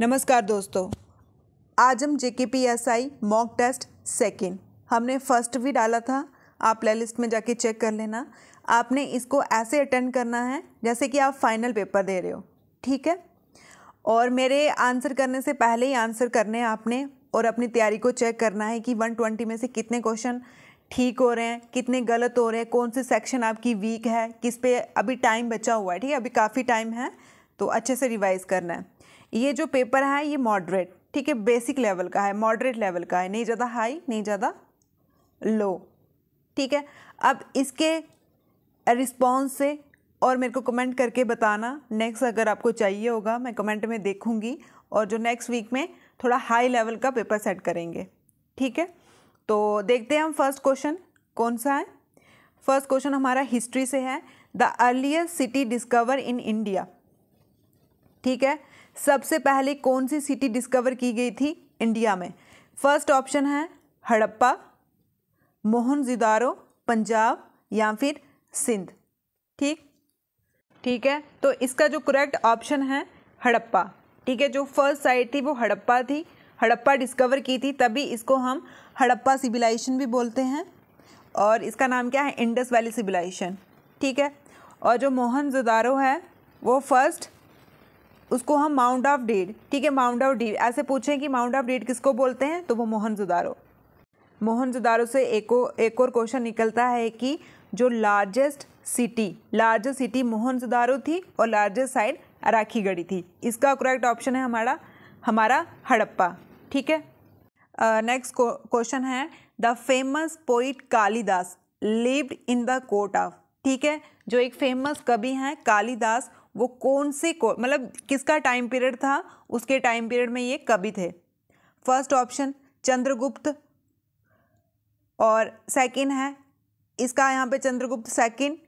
नमस्कार दोस्तों आज हम J K P S I mock test second हमने फर्स्ट भी डाला था आप प्ले लिस्ट में जाके चेक कर लेना आपने इसको ऐसे अटेंड करना है जैसे कि आप फाइनल पेपर दे रहे हो ठीक है और मेरे आंसर करने से पहले ही आंसर करने हैं आपने और अपनी तैयारी को चेक करना है कि 120 में से कितने क्वेश्चन ठीक हो रहे हैं कितने गलत हो रहे हैं कौन से सेक्शन आपकी वीक है किस पे अभी टाइम बचा हुआ है ठीक है अभी काफ़ी टाइम है तो अच्छे से रिवाइज़ करना है ये जो पेपर है ये मॉडरेट ठीक है बेसिक लेवल का है मॉडरेट लेवल का है नहीं ज़्यादा हाई नहीं ज़्यादा लो ठीक है अब इसके रिस्पॉन्स से और मेरे को कमेंट करके बताना नेक्स्ट अगर आपको चाहिए होगा मैं कमेंट में देखूंगी और जो नेक्स्ट वीक में थोड़ा हाई लेवल का पेपर सेट करेंगे ठीक है तो देखते हैं हम फर्स्ट क्वेश्चन कौन सा है फर्स्ट क्वेश्चन हमारा हिस्ट्री से है the earliest city discover in India ठीक है सबसे पहले कौन सी सिटी डिस्कवर की गई थी इंडिया में फर्स्ट ऑप्शन है हड़प्पा मोहनजोदारो पंजाब या फिर सिंध ठीक ठीक है तो इसका जो करेक्ट ऑप्शन है हड़प्पा ठीक है जो फर्स्ट साइट थी वो हड़प्पा थी हड़प्पा डिस्कवर की थी तभी इसको हम हड़प्पा सिविलाइजेशन भी बोलते हैं और इसका नाम क्या है इंडस वैली सिविलाइजेशन ठीक है और जो मोहनजोदारो है वो फर्स्ट उसको हम माउंट ऑफ डेड ठीक है माउंट ऑफ डेड ऐसे पूछें कि माउंट ऑफ डेड किसको बोलते हैं तो वो मोहन जुदारो से एक एक और क्वेश्चन निकलता है कि जो largest city largest city Mohenjo Daro थी और लार्जेस्ट साइड राखीगढ़ी थी इसका करेक्ट ऑप्शन है हमारा हमारा हड़प्पा ठीक है नेक्स्ट क्वेश्चन है the famous poet Kalidasa lived in the court of ठीक है जो एक फेमस कवि हैं कालिदास वो कौन से को मतलब किसका टाइम पीरियड था उसके टाइम पीरियड में ये कभी थे फर्स्ट ऑप्शन चंद्रगुप्त और सेकंड है इसका यहाँ पे चंद्रगुप्त सेकंड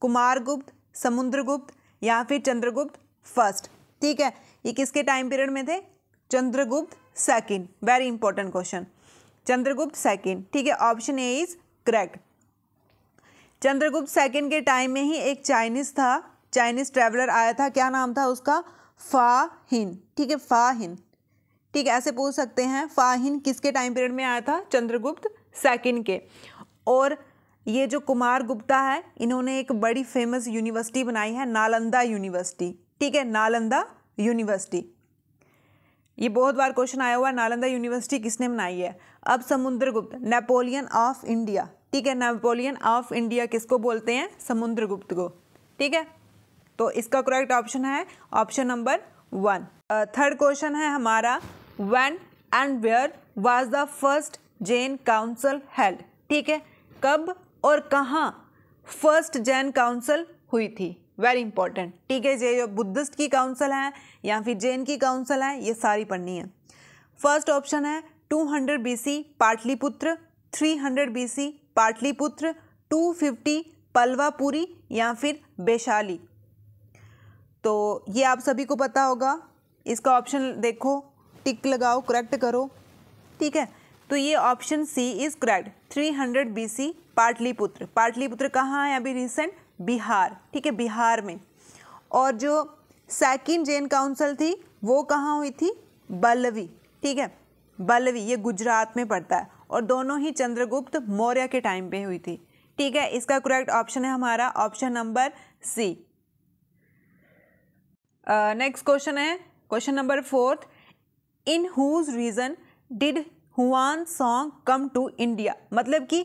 कुमारगुप्त समुद्रगुप्त या फिर चंद्रगुप्त फर्स्ट ठीक है ये किसके टाइम पीरियड में थे Chandragupta second very important question Chandragupta second ठीक है option A is correct Chandragupta second के टाइम में ही एक चाइनीज था चाइनीज़ ट्रैवलर आया था क्या नाम था उसका फाहिन ठीक है फाहिन ठीक है ऐसे पूछ सकते हैं फाहिन किसके टाइम पीरियड में आया था चंद्रगुप्त सेकंड के और ये जो कुमार गुप्ता है इन्होंने एक बड़ी फेमस यूनिवर्सिटी बनाई है नालंदा यूनिवर्सिटी ठीक है नालंदा यूनिवर्सिटी ये बहुत बार क्वेश्चन आया हुआ है नालंदा यूनिवर्सिटी किसने बनाई है अब समुद्रगुप्त नेपोलियन ऑफ इंडिया ठीक है नेपोलियन ऑफ इंडिया किसको बोलते हैं समुद्रगुप्त को ठीक है तो इसका करेक्ट ऑप्शन है option number one third question है हमारा when and where was the first Jain council held ठीक है कब और कहाँ फर्स्ट जैन काउंसिल हुई थी वेरी इंपॉर्टेंट ठीक है ये जो बुद्धिस्ट की काउंसिल है या फिर जैन की काउंसिल है ये सारी पढ़नी है फर्स्ट ऑप्शन है 200 hundred B C Pataliputra three hundred B C Pataliputra two fifty पलवापुरी या फिर वैशाली तो ये आप सभी को पता होगा इसका ऑप्शन देखो टिक लगाओ करेक्ट करो ठीक है तो ये option C is correct 300 hundred B C Pataliputra Pataliputra कहाँ है अभी रिसेंट बिहार ठीक है बिहार में और जो सेकेंड जैन काउंसिल थी वो कहाँ हुई थी बल्लवी ठीक है बल्लवी ये गुजरात में पड़ता है और दोनों ही चंद्रगुप्त मौर्य के टाइम पे हुई थी ठीक है इसका करेक्ट ऑप्शन है हमारा option number C next uh, question है question number fourth in whose reign did Hiuen Tsang come to India मतलब कि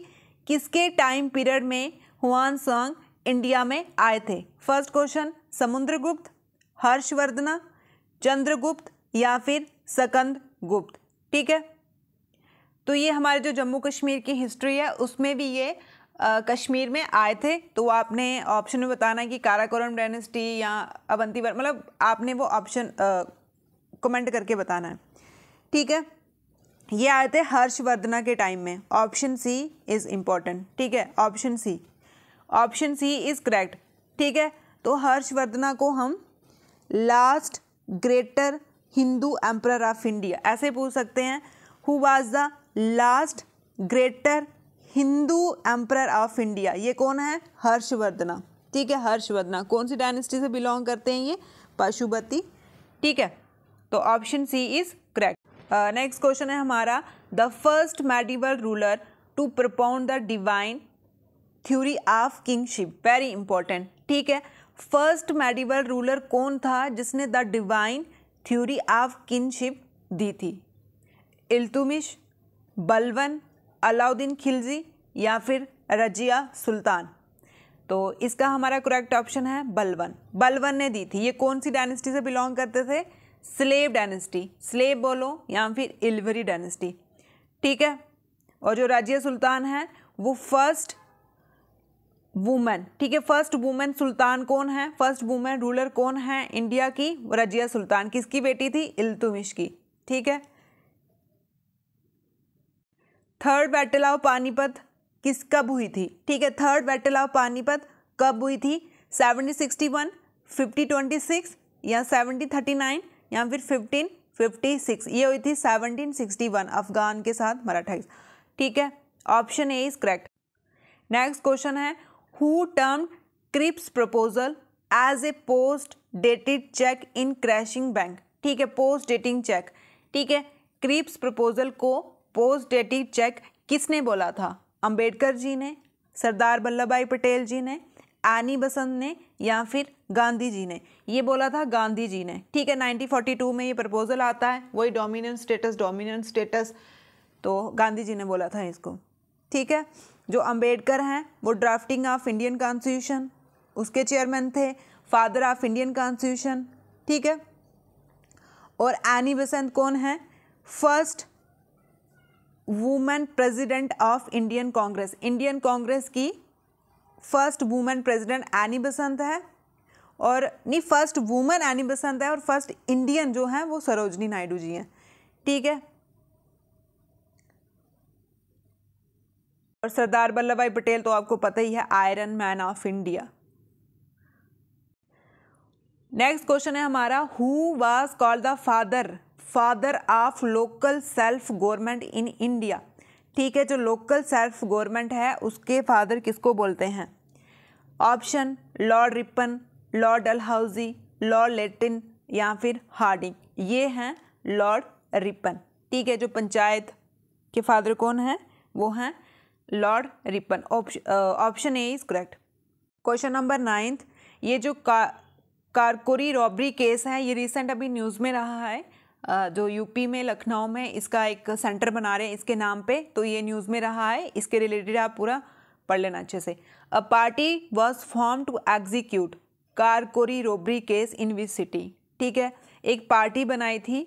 किसके टाइम पीरियड में हुआन सॉन्ग इंडिया में आए थे फर्स्ट क्वेश्चन समुद्रगुप्त हर्षवर्धना चंद्रगुप्त या फिर सकंद गुप्त ठीक है तो ये हमारे जो जम्मू कश्मीर की हिस्ट्री है उसमें भी ये कश्मीर में आए थे तो आपने ऑप्शन में बताना है कि काराकोरम डायनेस्टी या अवंती मतलब आपने वो ऑप्शन कमेंट करके बताना है ठीक है ये आए थे हर्षवर्धना के टाइम में ऑप्शन सी इज़ इम्पॉर्टेंट ठीक है option C option C is correct ठीक है तो हर्षवर्धना को हम last greater Hindu emperor of India ऐसे पूछ सकते हैं who was the last greater Hindu emperor of India ये कौन है हर्षवर्धना ठीक है हर्षवर्धना कौन सी डायनेस्टी से बिलोंग करते हैं ये पशुपति ठीक है तो option C is correct next question है हमारा the first medieval ruler to propound the divine theory of kingship very important ठीक है फर्स्ट मेडिवल रूलर कौन था जिसने the divine theory of kingship दी थी इल्तुमिश बलवन अलाउद्दीन खिलजी या फिर रजिया सुल्तान तो इसका हमारा करेक्ट ऑप्शन है बलवन बलवन ने दी थी ये कौन सी डायनेस्टी से बिलोंग करते थे स्लेब डायनेस्टी स्लेब बोलो या फिर इल्वरी डायनेस्टी ठीक है और जो राजिया सुल्तान है वो फर्स्ट वुमेन ठीक है फर्स्ट वुमेन सुल्तान कौन है फर्स्ट वुमेन रूलर कौन है इंडिया की रजिया सुल्तान किसकी बेटी थी इल्तुमिश की ठीक है थर्ड बैटल ऑफ पानीपत किस कब हुई थी ठीक है थर्ड बैटल ऑफ पानीपत कब हुई थी seventeen sixty one fifty twenty six या सेवनटीन थर्टी नाइन या फिर फिफ्टीन फिफ्टी सिक्स ये हुई थी सेवनटीन सिक्सटी वन अफगान के साथ मराठा ठीक है option A is correct next question है who termed Cripps proposal as a post dated cheque in crashing bank ठीक है पोस्ट डेटिंग चेक ठीक है क्रिप्स प्रपोजल को पोस्ट डेटिव चेक किसने बोला था अंबेडकर जी ने सरदार वल्लभ भाई पटेल जी ने आनी बसंत ने या फिर गांधी जी ने ये बोला था गांधी जी ने ठीक है 1942 में ये प्रपोज़ल आता है वही डोमिनेंट स्टेटस डोमिनेंट स्टेटस तो गांधी जी ने बोला था इसको ठीक है जो अंबेडकर हैं वो ड्राफ्टिंग ऑफ इंडियन कॉन्स्टिट्यूशन उसके चेयरमैन थे फादर ऑफ इंडियन कॉन्स्टिट्यूशन ठीक है और एनी बसंत कौन है first women president of Indian Congress Indian Congress की first women president Annie Besant है और नहीं फर्स्ट वुमेन एनी बसंत है और फर्स्ट इंडियन जो है वो सरोजनी नायडू जी हैं ठीक है और सरदार वल्लभ भाई पटेल तो आपको पता ही है iron man of India next question है हमारा who was called the father father of local self government in India ठीक है जो लोकल सेल्फ गवर्नमेंट है उसके फादर किसको बोलते हैं option Lord Ripon Lord Dalhousie Lord Lytton या फिर हार्डिंग ये हैं लॉर्ड रिपन ठीक है जो पंचायत के फादर कौन हैं वो हैं Lord Ripon option A is correct question number ninth ये जो का कारकोरी रॉबरी केस है ये रिसेंट अभी न्यूज़ में रहा है जो यूपी में लखनऊ में इसका एक सेंटर बना रहे हैं इसके नाम पे तो ये न्यूज़ में रहा है इसके रिलेटेड आप पूरा पढ़ लेना अच्छे से a party was form to execute Kakori robbery case in which city ठीक है एक पार्टी बनाई थी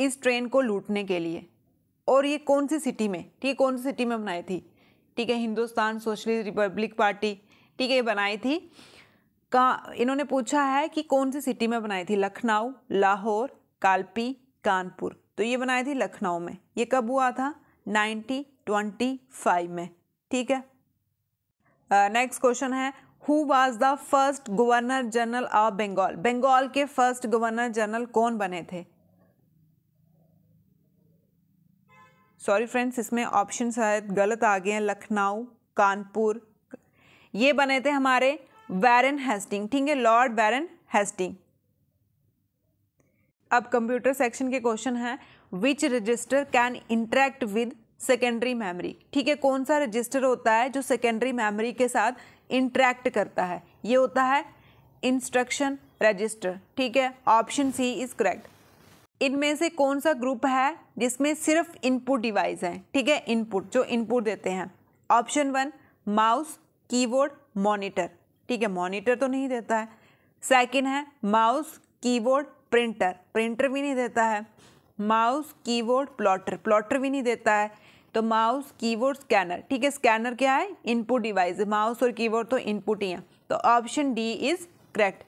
इस ट्रेन को लूटने के लिए और ये कौन सी सिटी में ठीक है कौन सी सिटी में बनाई थी ठीक है हिंदुस्तान सोशलिस्ट रिपब्लिक पार्टी ठीक है ये बनाई थी कहाँ इन्होंने पूछा है कि कौन सी सिटी में बनाई थी लखनऊ लाहौर कालपी कानपुर तो ये बनाई थी लखनऊ में ये कब हुआ था नाइनटीन ट्वेंटी फाइव में ठीक है नेक्स्ट क्वेश्चन है who was the first governor general of Bengal Bengal के फर्स्ट गवर्नर जनरल कौन बने थे सॉरी फ्रेंड्स इसमें ऑप्शन शायद गलत आ गए हैं लखनऊ कानपुर ये बने थे हमारे वैरन हेस्टिंग ठीक है लॉर्ड बैरन हेस्टिंग अब कंप्यूटर सेक्शन के क्वेश्चन हैं which register can interact with secondary memory ठीक है कौन सा रजिस्टर होता है जो सेकेंडरी मेमोरी के साथ इंटरेक्ट करता है ये होता है इंस्ट्रक्शन रजिस्टर ठीक है ऑप्शन सी इज़ करेक्ट इनमें से कौन सा ग्रुप है जिसमें सिर्फ इनपुट डिवाइस है ठीक है इनपुट जो इनपुट देते हैं option one mouse keyboard monitor ठीक है मॉनिटर तो नहीं देता है सेकंड है माउस कीबोर्ड प्रिंटर प्रिंटर भी नहीं देता है माउस कीबोर्ड प्लॉटर प्लॉटर भी नहीं देता है तो माउस कीबोर्ड स्कैनर ठीक है स्कैनर क्या है इनपुट डिवाइस माउस और कीबोर्ड तो इनपुट ही हैं तो option D is correct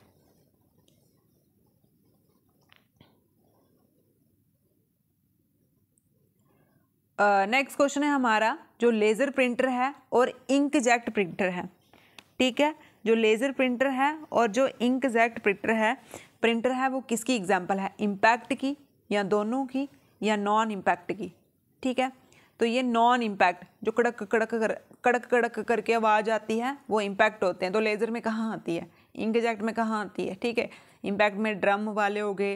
next question है हमारा जो लेज़र प्रिंटर है और इंकजैक्ट प्रिंटर है ठीक है जो लेज़र प्रिंटर है और जो इंकजैक्ट प्रिंटर है प्रिंटर है वो किसकी एग्जाम्पल है इम्पैक्ट की या दोनों की या नॉन इम्पैक्ट की ठीक है तो ये नॉन इम्पैक्ट जो कड़क कड़क कर कड़क कड़क करके आवाज़ आती है वो इम्पैक्ट होते हैं तो लेज़र में कहाँ आती है इंकजैक्ट में कहाँ आती है ठीक है इम्पैक्ट में ड्रम वाले हो गए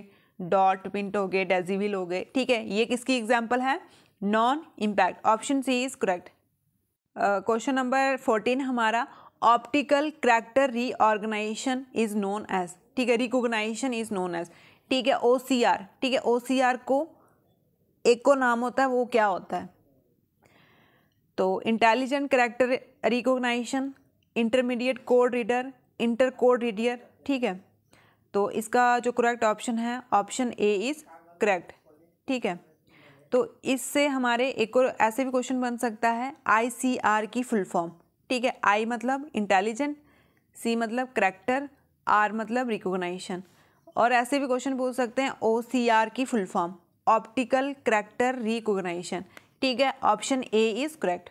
डॉट पिंट हो गए डेजीविल हो गए ठीक है ये किसकी एग्जाम्पल है non impact option C is correct question number fourteen हमारा optical character reorganisation is known as ठीक है रिकोगनाइजेशन इज़ नोन एज ठीक है ओ सी आर ठीक है ओ सी आर को एक को नाम होता है वो क्या होता है तो intelligent character recognisation intermediate code reader inter code reader ठीक है तो इसका जो करेक्ट ऑप्शन है ऑप्शन ए इज़ करेक्ट ठीक है तो इससे हमारे एक और ऐसे भी क्वेश्चन बन सकता है आई सी आर की फुल फॉर्म ठीक है आई मतलब इंटेलिजेंट सी मतलब करेक्टर आर मतलब रिकोगनाइजेशन और ऐसे भी क्वेश्चन पूछ सकते हैं ओ सी आर की full form optical character recognition ठीक है option A is correct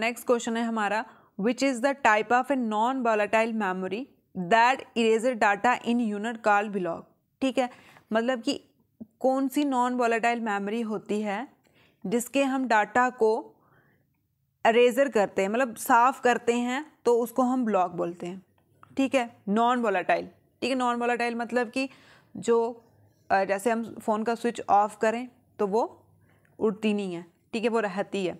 next question है हमारा which is the type of a non volatile memory that eraser data in unit call block ठीक है मतलब कि कौन सी नॉन वॉलाटाइल मेमोरी होती है जिसके हम डाटा को अरेजर करते हैं मतलब साफ़ करते हैं तो उसको हम ब्लॉक बोलते हैं ठीक है नॉन वोलाटाइल ठीक है नॉन वोलाटाइल मतलब कि जो जैसे हम फ़ोन का स्विच ऑफ करें तो वो उड़ती नहीं है ठीक है वो रहती है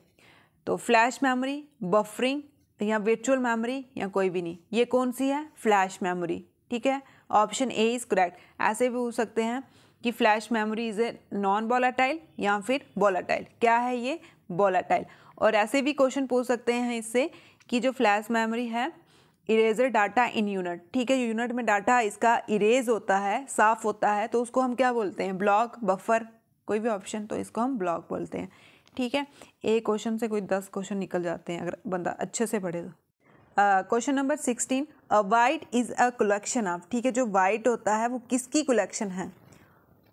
तो फ्लैश मेमोरी बफरिंग या वर्चुअल मेमोरी या कोई भी नहीं ये कौन सी है फ्लैश मेमोरी ठीक है ऑप्शन ए इज़ करेक्ट ऐसे भी हो सकते हैं कि flash memory is a non volatile या फिर वोलाटाइल क्या है ये वोलाटाइल और ऐसे भी क्वेश्चन पूछ सकते हैं इससे कि जो फ्लैश मेमोरी है इरेजर डाटा इन यूनिट ठीक है यूनिट में डाटा इसका इरेज होता है साफ़ होता है तो उसको हम क्या बोलते हैं ब्लॉक बफर कोई भी ऑप्शन तो इसको हम ब्लॉक बोलते हैं ठीक है एक क्वेश्चन से कोई दस क्वेश्चन निकल जाते हैं अगर बंदा अच्छे से पढ़े तो question number sixteen a byte is a collection of ठीक है जो वाइट होता है वो किसकी कलेक्शन है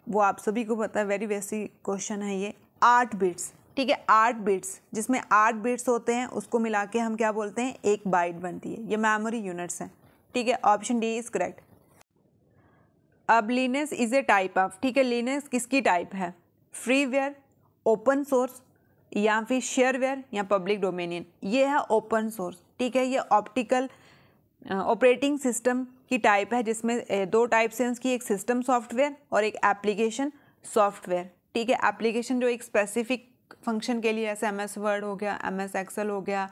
वो आप सभी को पता है वेरी बेसिक क्वेश्चन है ये आठ बिट्स ठीक है आठ बिट्स जिसमें आठ बिट्स होते हैं उसको मिला के हम क्या बोलते हैं एक बाइट बनती है ये मेमोरी यूनिट्स हैं ठीक है ऑप्शन डी इज़ करेक्ट अब Linux is a type of ठीक है लीनस किसकी टाइप है फ्रीवेयर ओपन सोर्स या फिर शेयरवेयर या पब्लिक डोमेनियन ये है ओपन सोर्स ठीक है ये ऑप्टिकल ऑपरेटिंग सिस्टम की टाइप है जिसमें दो टाइप्स हैं उसकी एक सिस्टम सॉफ्टवेयर और एक एप्लीकेशन सॉफ्टवेयर ठीक है एप्लीकेशन जो एक स्पेसिफिक फंक्शन के लिए ऐसे एम एस वर्ड हो गया एम एस एक्सल हो गया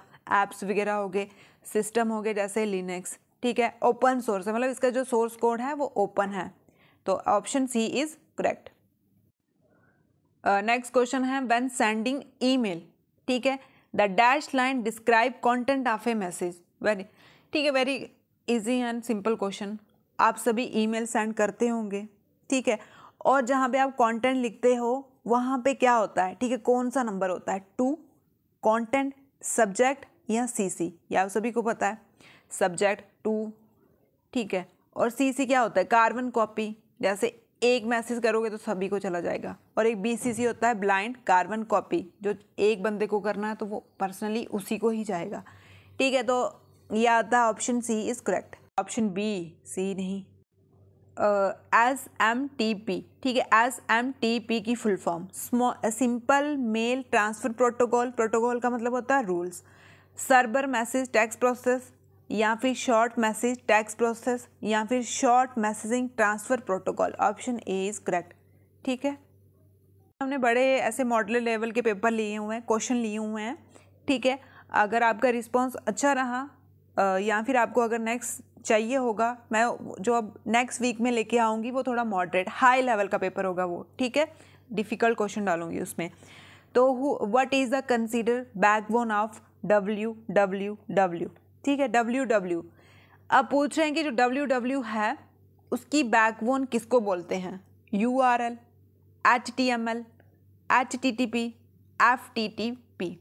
एप्स वगैरह हो गए सिस्टम हो गए जैसे लिनक्स ठीक है ओपन सोर्स है मतलब इसका जो सोर्स कोड है वो ओपन है तो option C is correct next question है वेन सेंडिंग ईमेल ठीक है the dash line describe content of a message very ठीक है very easy and simple question आप सभी ईमेल सेंड करते होंगे ठीक है और जहाँ पे आप कंटेंट लिखते हो वहाँ पे क्या होता है ठीक है कौन सा नंबर होता है टू कंटेंट सब्जेक्ट या सीसी या सभी को पता है सब्जेक्ट टू ठीक है और सीसी क्या होता है कार्बन कॉपी जैसे एक मैसेज करोगे तो सभी को चला जाएगा और एक बीसीसी होता है ब्लाइंड कार्बन कॉपी जो एक बंदे को करना है तो वो पर्सनली उसी को ही जाएगा ठीक है तो यह आता है option C is correct option B C नहीं एज एम टी पी ठीक है एज एम टी पी की full form simple mail transfer protocol protocol का मतलब होता है rules server message text process या फिर शॉर्ट मैसेज टैक्स प्रोसेस या फिर short messaging transfer protocol option A is correct ठीक है हमने बड़े ऐसे मॉडल लेवल के पेपर लिए हुए हैं क्वेश्चन लिए हुए हैं ठीक है अगर आपका रिस्पॉन्स अच्छा रहा या फिर आपको अगर नेक्स्ट चाहिए होगा मैं जो अब नेक्स्ट वीक में लेके आऊँगी वो थोड़ा मॉडरेट हाई लेवल का पेपर होगा वो ठीक है डिफ़िकल्ट क्वेश्चन डालूंगी उसमें तो what is the consider backbone of W W W ठीक है डब्ल्यू डब्ल्यू अब पूछ रहे हैं कि जो डब्ल्यू डब्ल्यू है उसकी बैकबोन किसको बोलते हैं U R L H T M L H T T P F T T P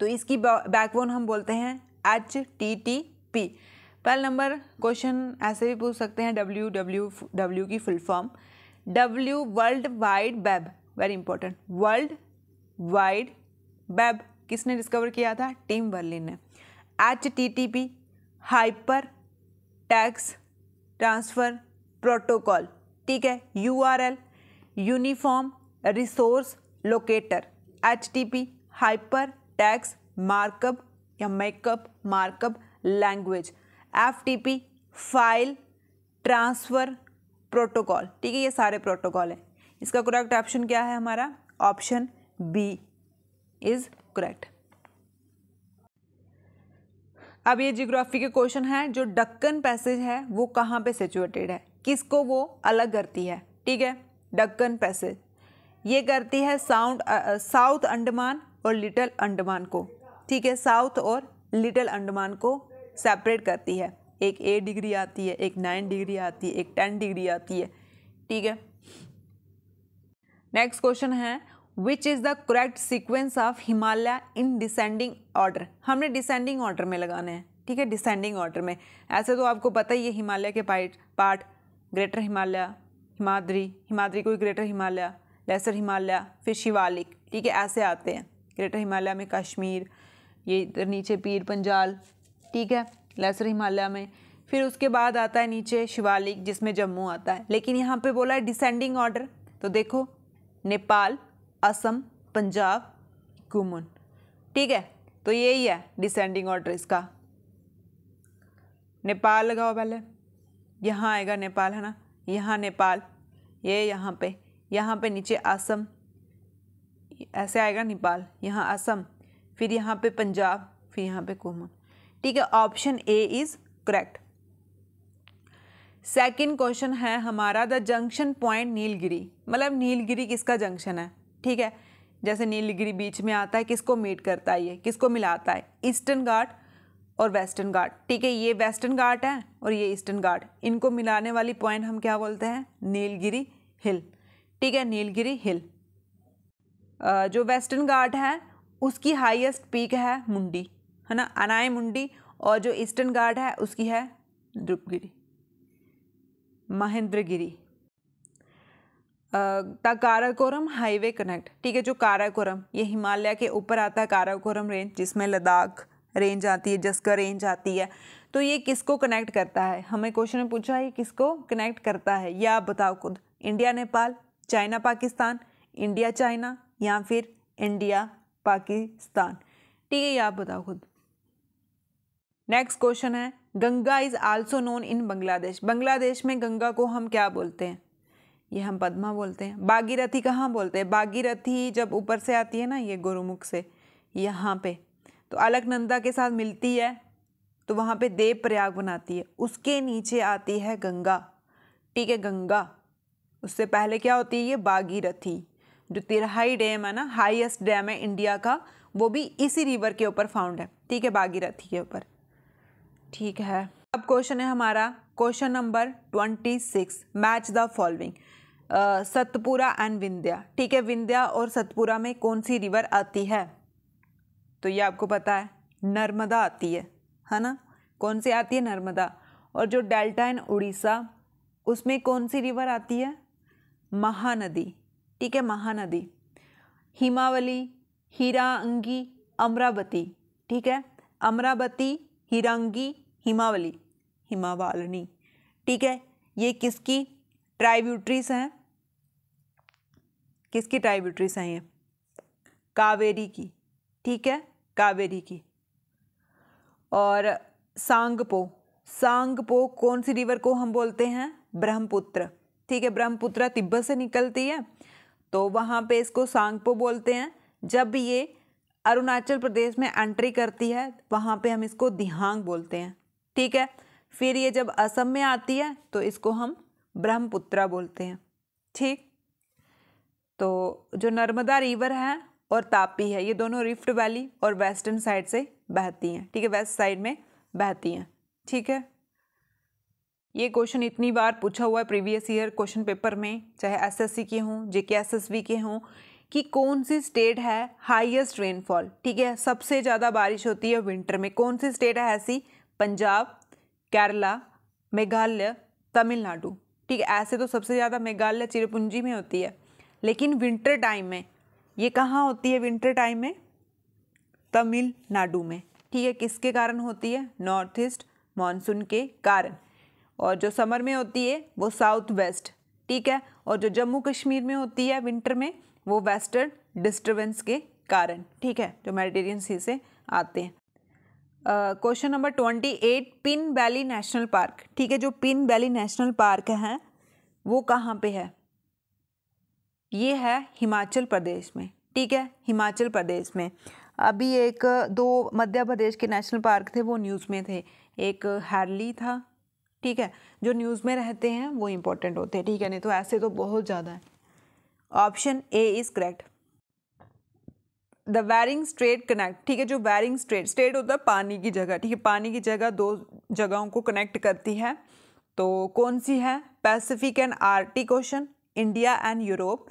तो इसकी बैकबोन हम बोलते हैं एच टी टी पी पहला नंबर क्वेश्चन ऐसे भी पूछ सकते हैं डब्ल्यू डब्ल्यू डब्ल्यू की full form W world wide web very important world wide web किसने डिस्कवर किया था टीम बर्लिन ने H T T P hyper text transfer protocol ठीक है you R L uniform resource locator H T P hyper text markup या makeup markup language FTP file transfer protocol ठीक है ये सारे प्रोटोकॉल हैं इसका करेक्ट ऑप्शन क्या है हमारा ऑप्शन बी इज़ करेक्ट अब ये जियोग्राफी के क्वेश्चन है जो डक्कन पैसेज है वो कहाँ पे सिचुएटेड है किसको वो अलग करती है ठीक है डक्कन पैसेज ये करती है साउंड साउथ अंडमान और लिटिल अंडमान को ठीक है साउथ और लिटिल अंडमान को सेपरेट करती है एक एट डिग्री आती है एक नाइन डिग्री आती है एक टेन डिग्री आती है ठीक है नेक्स्ट क्वेश्चन है which is the correct sequence of Himalaya in descending order हमने डिसेंडिंग ऑर्डर में लगाने हैं ठीक है डिसेंडिंग ऑर्डर में ऐसे तो आपको पता ही है हिमालय के part part greater Himalaya Himadri Himadri को ग्रेटर हिमालय लेसर हिमालय फिर शिवालिक ठीक है ऐसे आते हैं ग्रेटर हिमालय में कश्मीर ये इधर नीचे पीर पंजाल ठीक है लेसर हिमालय में फिर उसके बाद आता है नीचे शिवालिक जिसमें जम्मू आता है लेकिन यहाँ पे बोला है डिसेंडिंग ऑर्डर तो देखो नेपाल असम पंजाब कुमन ठीक है तो यही है डिसेंडिंग ऑर्डर इसका नेपाल लगाओ पहले यहाँ आएगा नेपाल है ना यहाँ नेपाल ये यह यहाँ पे यहाँ पे नीचे असम ऐसे आएगा नेपाल यहाँ असम फिर यहाँ पे पंजाब फिर यहाँ पे कुमन ठीक है option A is correct second question है हमारा द जंक्शन पॉइंट नीलगिरी मतलब नीलगिरी किसका जंक्शन है ठीक है जैसे नीलगिरी बीच में आता है किसको मीट करता है ये किसको मिलाता है ईस्टर्न घाट और वेस्टर्न घाट ठीक है ये वेस्टर्न घाट है और ये ईस्टर्न घाट इनको मिलाने वाली पॉइंट हम क्या बोलते हैं नीलगिरी हिल ठीक है नीलगिरी हिल जो वेस्टर्न घाट है उसकी हाईएस्ट पीक है मुंडी है ना अनाय मुंडी और जो ईस्टर्न गार्ड है उसकी है द्रुपगिरी Mahendragiri the Karakoram highway connect ठीक है जो काराकोरम ये हिमालय के ऊपर आता है काराकोरम रेंज जिसमें लद्दाख रेंज आती है जस्कर रेंज आती है तो ये किसको कनेक्ट करता है हमें क्वेश्चन में पूछा है किसको कनेक्ट करता है या आप बताओ खुद India Nepal China Pakistan India China या फिर इंडिया पाकिस्तान ठीक है या आप बताओ खुद नेक्स्ट क्वेश्चन है Ganga is also known in Bangladesh Bangladesh में गंगा को हम क्या बोलते हैं ये हम पद्मा बोलते हैं बागीरथी कहाँ बोलते हैं बागीरथी जब ऊपर से आती है ना ये गुरुमुख से यहाँ पे तो अलकनंदा के साथ मिलती है तो वहाँ पे देव प्रयाग बनाती है उसके नीचे आती है गंगा ठीक है गंगा उससे पहले क्या होती है ये बागीरथी जो तिरहाई डैम है ना हाईएस्ट डैम है इंडिया का वो भी इसी रिवर के ऊपर फाउंड है ठीक है बागीरथी के ऊपर ठीक है अब क्वेश्चन है हमारा question number twenty six match the following Satpura and Vindhya ठीक है विंध्या और सतपुरा में कौन सी रिवर आती है तो ये आपको पता है नर्मदा आती है है ना कौन सी आती है नर्मदा और जो डेल्टा एंड उड़ीसा उसमें कौन सी रिवर आती है महानदी ठीक है महानदी हिमावली हीरांगी अमरावती ठीक है अमरावती हिरांगी हिमावली हिमावालनी ठीक है ये किसकी ट्राइब्यूटरीज हैं किसकी ट्राइब्यूटरीज हैं ये कावेरी की ठीक है कावेरी की और सांगपो सांगपो कौन सी रिवर को हम बोलते हैं ब्रह्मपुत्र ठीक है ब्रह्मपुत्र तिब्बत से निकलती है तो वहाँ पे इसको सांगपो बोलते हैं जब ये अरुणाचल प्रदेश में एंट्री करती है वहाँ पे हम इसको दिहांग बोलते हैं ठीक है फिर ये जब असम में आती है तो इसको हम ब्रह्मपुत्रा बोलते हैं ठीक तो जो नर्मदा रिवर है और तापी है ये दोनों रिफ्ट वैली और वेस्टर्न साइड से बहती हैं ठीक है वेस्ट साइड में बहती हैं ठीक है ये क्वेश्चन इतनी बार पूछा हुआ है प्रीवियस ईयर क्वेश्चन पेपर में चाहे एसएससी के हों जेके एसएसबी के हों कि कौन सी स्टेट है हाईएस्ट रेनफॉल ठीक है सबसे ज़्यादा बारिश होती है विंटर में कौन सी स्टेट है ऐसी पंजाब केरला मेघालय तमिलनाडु ठीक है ऐसे तो सबसे ज़्यादा मेघालय चिरपुंजी में होती है लेकिन विंटर टाइम में ये कहाँ होती है विंटर टाइम में तमिलनाडु में ठीक है किसके कारण होती है नॉर्थ ईस्ट मानसून के कारण और जो समर में होती है वो साउथ वेस्ट ठीक है और जो जम्मू कश्मीर में होती है विंटर में वो वेस्टर्न डिस्टर्बेंस के कारण ठीक है जो मेडिटेरियन सी से आते हैं question number twenty eight Pin valley national park ठीक है जो पिन वैली नेशनल पार्क है वो कहाँ पे है ये है हिमाचल प्रदेश में ठीक है हिमाचल प्रदेश में अभी एक दो मध्य प्रदेश के नेशनल पार्क थे वो न्यूज़ में थे एक हैरली था ठीक है जो न्यूज़ में रहते हैं वो इम्पोर्टेंट होते हैं ठीक है नहीं तो ऐसे तो बहुत ज़्यादा है option A is correct the Bering strait connect ठीक है जो वैरिंग स्ट्रेट स्ट्रेट होता है पानी की जगह ठीक है पानी की जगह दो जगहों को कनेक्ट करती है तो कौन सी है Pacific and Arctic ocean India and Europe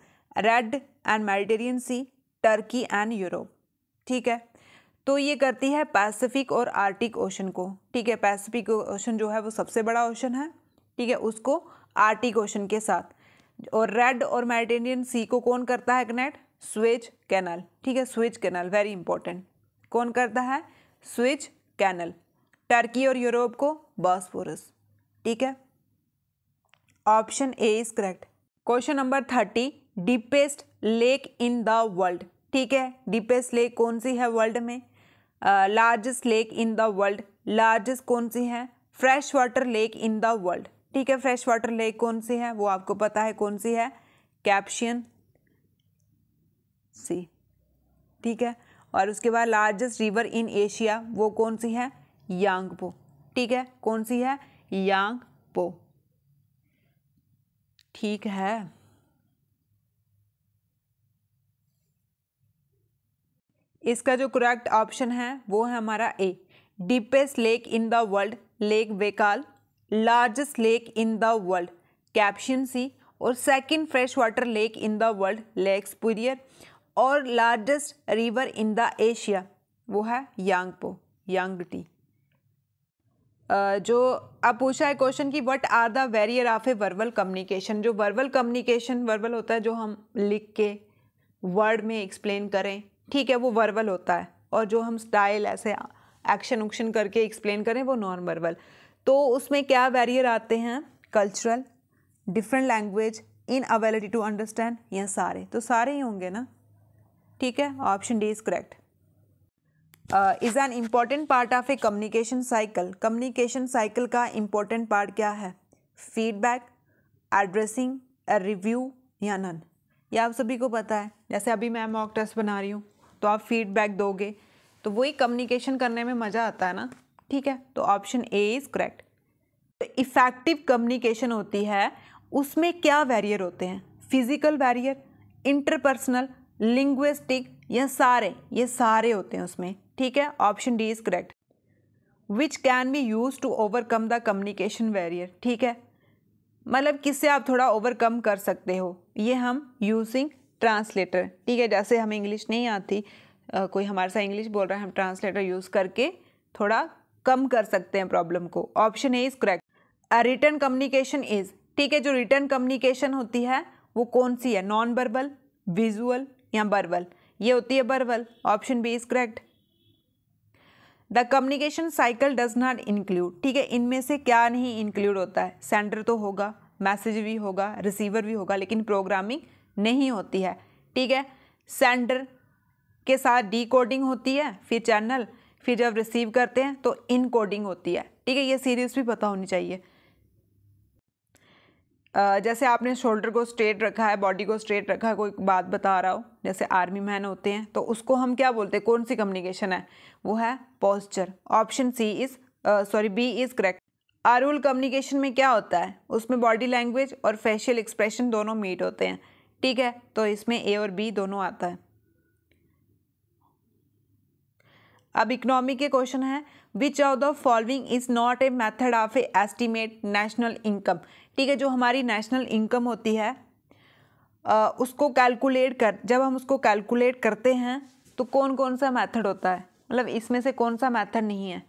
red and Mediterranean sea Turkey and Europe ठीक है तो ये करती है पैसिफिक और आर्टिक ओशन को ठीक है पैसिफिक ओशन जो है वो सबसे बड़ा ओशन है ठीक है उसको आर्टिक ओशन के साथ और रेड और मेडिटेरियन सी को कौन करता है कनेक्ट स्विच कैनल ठीक है स्विच कैनल वेरी इंपॉर्टेंट कौन करता है स्विच कैनल टर्की और यूरोप को बॉसफोरस ठीक है option A is correct question number thirty deepest lake in the world ठीक है डीपेस्ट लेक कौन सी है वर्ल्ड में largest lake in the world largest कौन सी है fresh water lake in the world ठीक है फ्रेश वाटर लेक कौन सी है वो आपको पता है कौन सी है कैप्शियन सी ठीक है और उसके बाद लार्जेस्ट रिवर इन एशिया वो कौन सी है यांगपो ठीक है कौन सी है यांगपो ठीक है इसका जो करेक्ट ऑप्शन है वो है हमारा a deepest lake in the world lake Baikal largest lake in the world Caspian sea और second fresh water lake in the world lake superior और largest river in the Asia वो है यांगपो यांगटी जो अब पूछा है क्वेश्चन की what are the barrier of a verbal communication जो वर्बल कम्युनिकेशन वर्बल होता है जो हम लिख के वर्ड में एक्सप्लेन करें ठीक है वो वर्बल होता है और जो हम स्टाइल ऐसे एक्शन उक्शन करके एक्सप्लेन करें वो नॉन वर्बल तो उसमें क्या वेरियर आते हैं cultural different language inability to understand या सारे तो सारे ही होंगे ना ठीक है option D is correct is an important part of a communication cycle communication cycle का इम्पॉर्टेंट पार्ट क्या है फीडबैक एड्रेसिंग रिव्यू या नन ये आप सभी को पता है जैसे अभी मैं मॉक टेस्ट बना रही हूँ तो आप फीडबैक दोगे तो वही कम्युनिकेशन करने में मज़ा आता है ना ठीक है तो ऑप्शन ए इज़ करेक्ट तो इफ़ेक्टिव कम्युनिकेशन होती है उसमें क्या वैरियर होते हैं फिज़िकल वैरियर इंटरपर्सनल लिंग्विस्टिक यह सारे ये सारे होते हैं उसमें ठीक है option D is correct which can be use to overcome the communication barrier ठीक है मतलब किससे आप थोड़ा ओवरकम कर सकते हो ये हम यूजिंग ट्रांसलेटर ठीक है जैसे हमें इंग्लिश नहीं आती आ, कोई हमारे साथ इंग्लिश बोल रहा है हम ट्रांसलेटर यूज़ करके थोड़ा कम कर सकते हैं प्रॉब्लम को option A is correct written communication is ठीक है जो रिटर्न कम्युनिकेशन होती है वो कौन सी है नॉन वर्बल विजुअल या बरवल ये होती है verbal option B is correct the communication cycle does not include ठीक है इनमें से क्या नहीं इंक्लूड होता है सेंडर तो होगा मैसेज भी होगा रिसीवर भी होगा लेकिन प्रोग्रामिंग नहीं होती है ठीक है सेंडर के साथ डी होती है फिर चैनल फिर जब रिसीव करते हैं तो इनकोडिंग होती है ठीक है ये सीरीज भी पता होनी चाहिए जैसे आपने शोल्डर को स्ट्रेट रखा है बॉडी को स्ट्रेट रखा है कोई बात बता रहा हो जैसे आर्मी मैन होते हैं तो उसको हम क्या बोलते हैं कौन सी कम्युनिकेशन है वो है posture option C is sorry B is correct oral communication में क्या होता है उसमें बॉडी लैंग्वेज और फेशियल एक्सप्रेशन दोनों मीट होते हैं ठीक है तो इसमें ए और बी दोनों आता है अब इकोनॉमी के क्वेश्चन है which of the following is not a method of a estimate national income ठीक है जो हमारी नेशनल इनकम होती है आ, उसको कैलकुलेट कर जब हम उसको कैलकुलेट करते हैं तो कौन कौन सा मेथड होता है मतलब इसमें से कौन सा मेथड नहीं है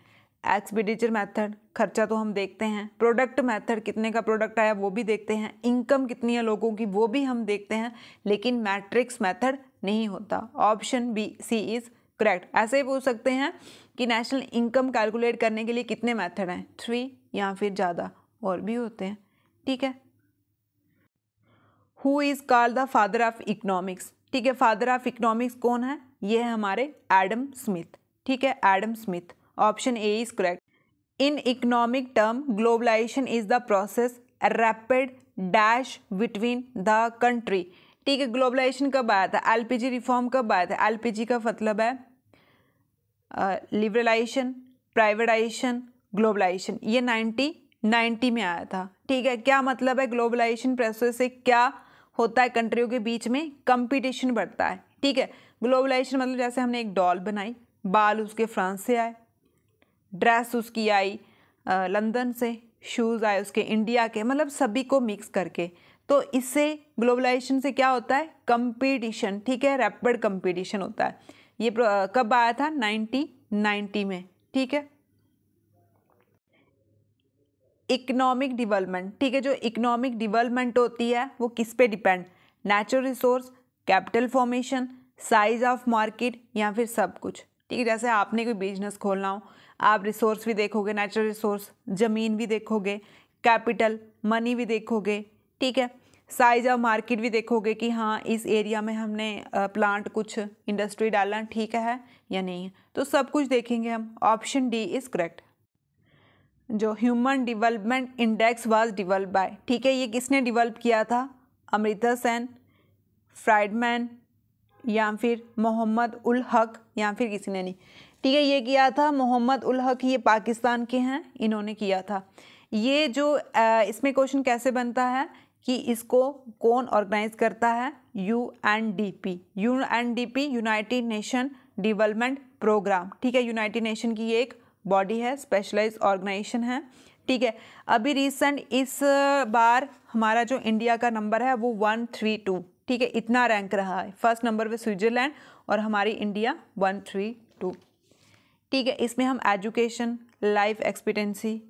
एक्सपीडिचर मेथड खर्चा तो हम देखते हैं प्रोडक्ट मेथड कितने का प्रोडक्ट आया वो भी देखते हैं इनकम कितनी है लोगों की वो भी हम देखते हैं लेकिन मैट्रिक्स मेथड नहीं होता option B C is correct ऐसे ही पूछ सकते हैं कि नेशनल इनकम कैलकुलेट करने के लिए कितने मेथड हैं थ्री या फिर ज़्यादा और भी होते हैं ठीक है who is call the father of economics ठीक है फादर ऑफ इकोनॉमिक्स कौन है ये है हमारे एडम स्मिथ ठीक है Adam Smith option A is correct in economic term globalization is the process rapid dash between the country ठीक है ग्लोबलाइजेशन कब आया था एलपीजी रिफॉर्म कब आया था एलपीजी का मतलब है लिबरलाइजेशन प्राइवेटाइजेशन ग्लोबलाइजेशन ये नाइन्टी 90 में आया था ठीक है क्या मतलब है ग्लोबलाइजेशन प्रोसेस से क्या होता है कंट्रियों के बीच में कंपटीशन बढ़ता है ठीक है ग्लोबलाइजेशन मतलब जैसे हमने एक डॉल बनाई बाल उसके फ्रांस से आए ड्रेस उसकी आई लंदन से शूज़ आए उसके इंडिया के मतलब सभी को मिक्स करके तो इससे ग्लोबलाइजेशन से क्या होता है कंपटीशन ठीक है रैपिड कंपटीशन होता है ये कब आया था नाइन्टी नाइन्टी में ठीक है इकोनॉमिक डिवेलपमेंट ठीक है जो इकोनॉमिक डिवेलपमेंट होती है वो किस पे depend natural resource capital formation size of market या फिर सब कुछ ठीक है जैसे आपने कोई बिजनेस खोलना हो आप रिसोर्स भी देखोगे नेचुरल रिसोर्स ज़मीन भी देखोगे कैपिटल मनी भी देखोगे ठीक है साइज ऑफ मार्केट भी देखोगे कि हाँ इस एरिया में हमने प्लांट कुछ इंडस्ट्री डालना ठीक है या नहीं है तो सब कुछ देखेंगे हम ऑप्शन डी इज़ करेक्ट जो human development index was develop by ठीक है ये किसने डेवलप किया था अमृता सेन फ्राइडमैन या फिर मोहम्मद उल हक या फिर किसी ने नहीं ठीक है ये किया था मोहम्मद उल हक ये पाकिस्तान के हैं इन्होंने किया था ये जो इसमें क्वेश्चन कैसे बनता है कि इसको कौन ऑर्गेनाइज करता है U N D P U N D P United Nation development programme ठीक है यूनाइटेड नेशन की ये एक बॉडी है स्पेशलाइज ऑर्गेनाइजेशन है ठीक है अभी रिसेंट इस बार हमारा जो इंडिया का नंबर है वो वन थ्री टू ठीक है इतना रैंक रहा है फर्स्ट नंबर पे स्विट्ज़रलैंड और हमारी इंडिया वन थ्री टू ठीक है इसमें हम एजुकेशन लाइफ एक्सपीरियंसी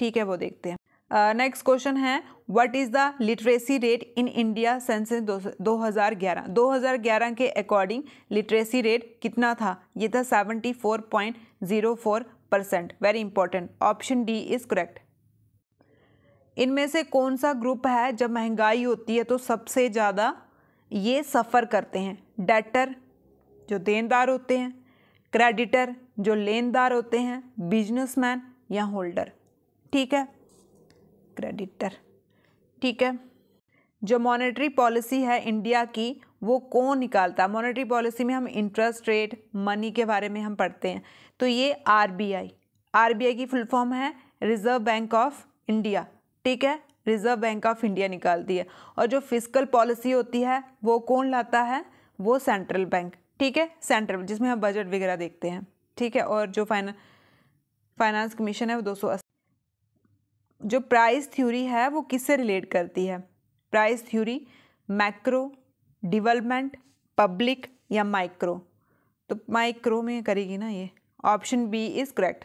ठीक है वो देखते हैं नेक्स्ट क्वेश्चन है what is the literacy rate in India census दो हज़ार ग्यारह दो हज़ार ग्यारह के अकॉर्डिंग लिटरेसी रेट कितना था ये था seventy four point zero four percent very important option D is correct इनमें से कौन सा ग्रुप है जब महंगाई होती है तो सबसे ज़्यादा ये सफ़र करते हैं डेटर जो देनदार होते हैं क्रेडिटर जो लेनदार होते हैं बिजनेसमैन या होल्डर ठीक है क्रेडिटर ठीक है जो मॉनेटरी पॉलिसी है इंडिया की वो कौन निकालता है मॉनेटरी पॉलिसी में हम इंटरेस्ट रेट मनी के बारे में हम पढ़ते हैं तो ये आरबीआई आरबीआई की फुल फॉर्म है रिजर्व बैंक ऑफ इंडिया ठीक है रिजर्व बैंक ऑफ इंडिया निकालती है और जो फिजिकल पॉलिसी होती है वो कौन लाता है वो सेंट्रल बैंक ठीक है सेंट्रल जिसमें हम बजट वगैरह देखते हैं ठीक है और जो फाइन फाइनेंस कमीशन है वो दो सौ जो प्राइस थ्योरी है वो किससे रिलेट करती है price theory macro development public या माइक्रो तो माइक्रो में करेगी ना ये ऑप्शन बी इज़ करेक्ट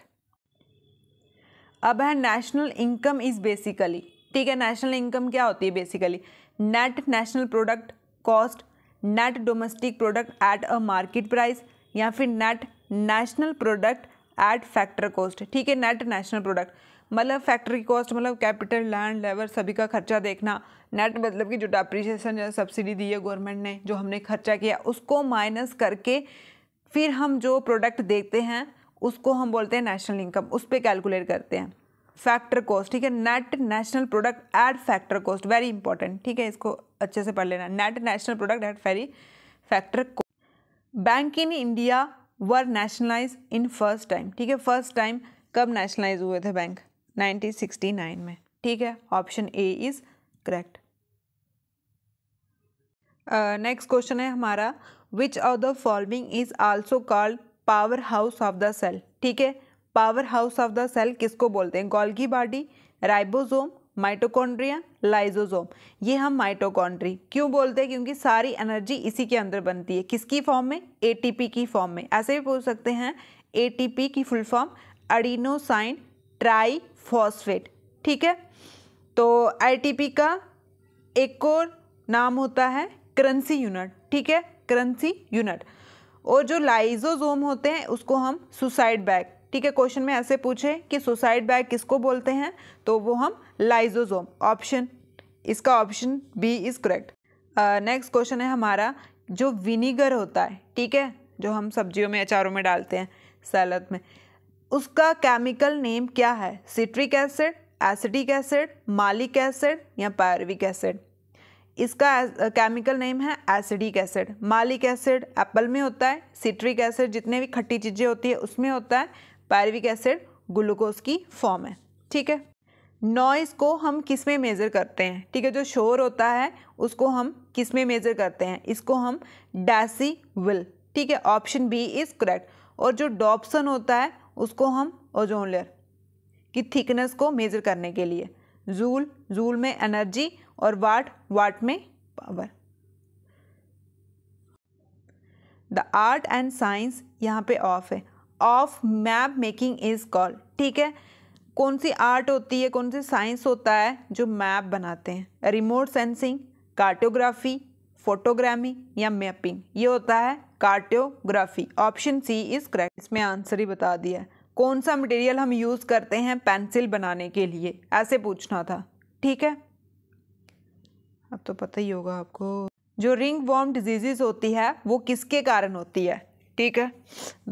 अब है नेशनल इनकम इज़ बेसिकली ठीक है नेशनल इनकम क्या होती है basically net national product cost net domestic product at a market price या फिर net national product at factor cost ठीक है नेट नेशनल प्रोडक्ट मतलब फैक्ट्री कॉस्ट मतलब कैपिटल लैंड लेबर सभी का खर्चा देखना नेट मतलब कि जो डेप्रिसिएशन या सब्सिडी दी है गवर्नमेंट ने जो हमने खर्चा किया उसको माइनस करके फिर हम जो प्रोडक्ट देखते हैं उसको हम बोलते हैं नेशनल इनकम उस पर कैलकुलेट करते हैं फैक्टर कॉस्ट ठीक है net national product at factor cost very important ठीक है इसको अच्छे से पढ़ लेना net national product at very factor bank in India were nationalise in first time ठीक है फर्स्ट टाइम कब नेशनलाइज हुए थे बैंक 1969 में ठीक है option A is correct next question है हमारा which of the following is also called power house of the cell ठीक है power house of the cell किसको बोलते हैं Golgi body ribosome mitochondria lysosome ये हम माइटोकॉन्ड्री क्यों बोलते हैं क्योंकि सारी एनर्जी इसी के अंदर बनती है किसकी फॉर्म में एटीपी की फॉर्म में ऐसे भी पूछ सकते हैं एटीपी की full form adenosine tri phosphate ठीक है तो आईटीपी का एक और नाम होता है करेंसी यूनिट ठीक है करेंसी यूनिट और जो लाइजोजोम होते हैं उसको हम सुसाइड बैग ठीक है क्वेश्चन में ऐसे पूछे कि सुसाइड बैग किसको बोलते हैं तो वो हम लाइजोजोम ऑप्शन इसका option B is correct next question है हमारा जो विनीगर होता है ठीक है जो हम सब्जियों में अचारों में डालते हैं सैलद में उसका केमिकल नेम क्या है citric acid acetic acid malic acid या पैरविक एसिड इसका केमिकल नेम है acetic acid malic acid apple में होता है सिट्रिक एसिड जितने भी खट्टी चीज़ें होती है उसमें होता है पैरविक एसिड ग्लूकोज की फॉर्म है ठीक है नॉइज़ को हम किस में मेज़र करते हैं ठीक है जो शोर होता है उसको हम किस में मेज़र करते हैं इसको हम डैसी ठीक है ऑप्शन बी इज़ करेक्ट और जो डॉप्सन होता है उसको हम ओजोन लेयर की थिकनेस को मेज़र करने के लिए जूल जूल में एनर्जी और वाट वाट में power the art and science यहाँ पे ऑफ है of map making is call ठीक है कौन सी आर्ट होती है कौन सी साइंस होता है जो मैप बनाते हैं रिमोट सेंसिंग कार्टोग्राफी फोटोग्रामी या मैपिंग ये होता है cartography option C is correct इसमें आंसर ही बता दिया कौन सा मटेरियल हम यूज़ करते हैं पेंसिल बनाने के लिए ऐसे पूछना था ठीक है अब तो पता ही होगा आपको जो रिंग वॉर्म डिजीज़ होती है वो किसके कारण होती है ठीक है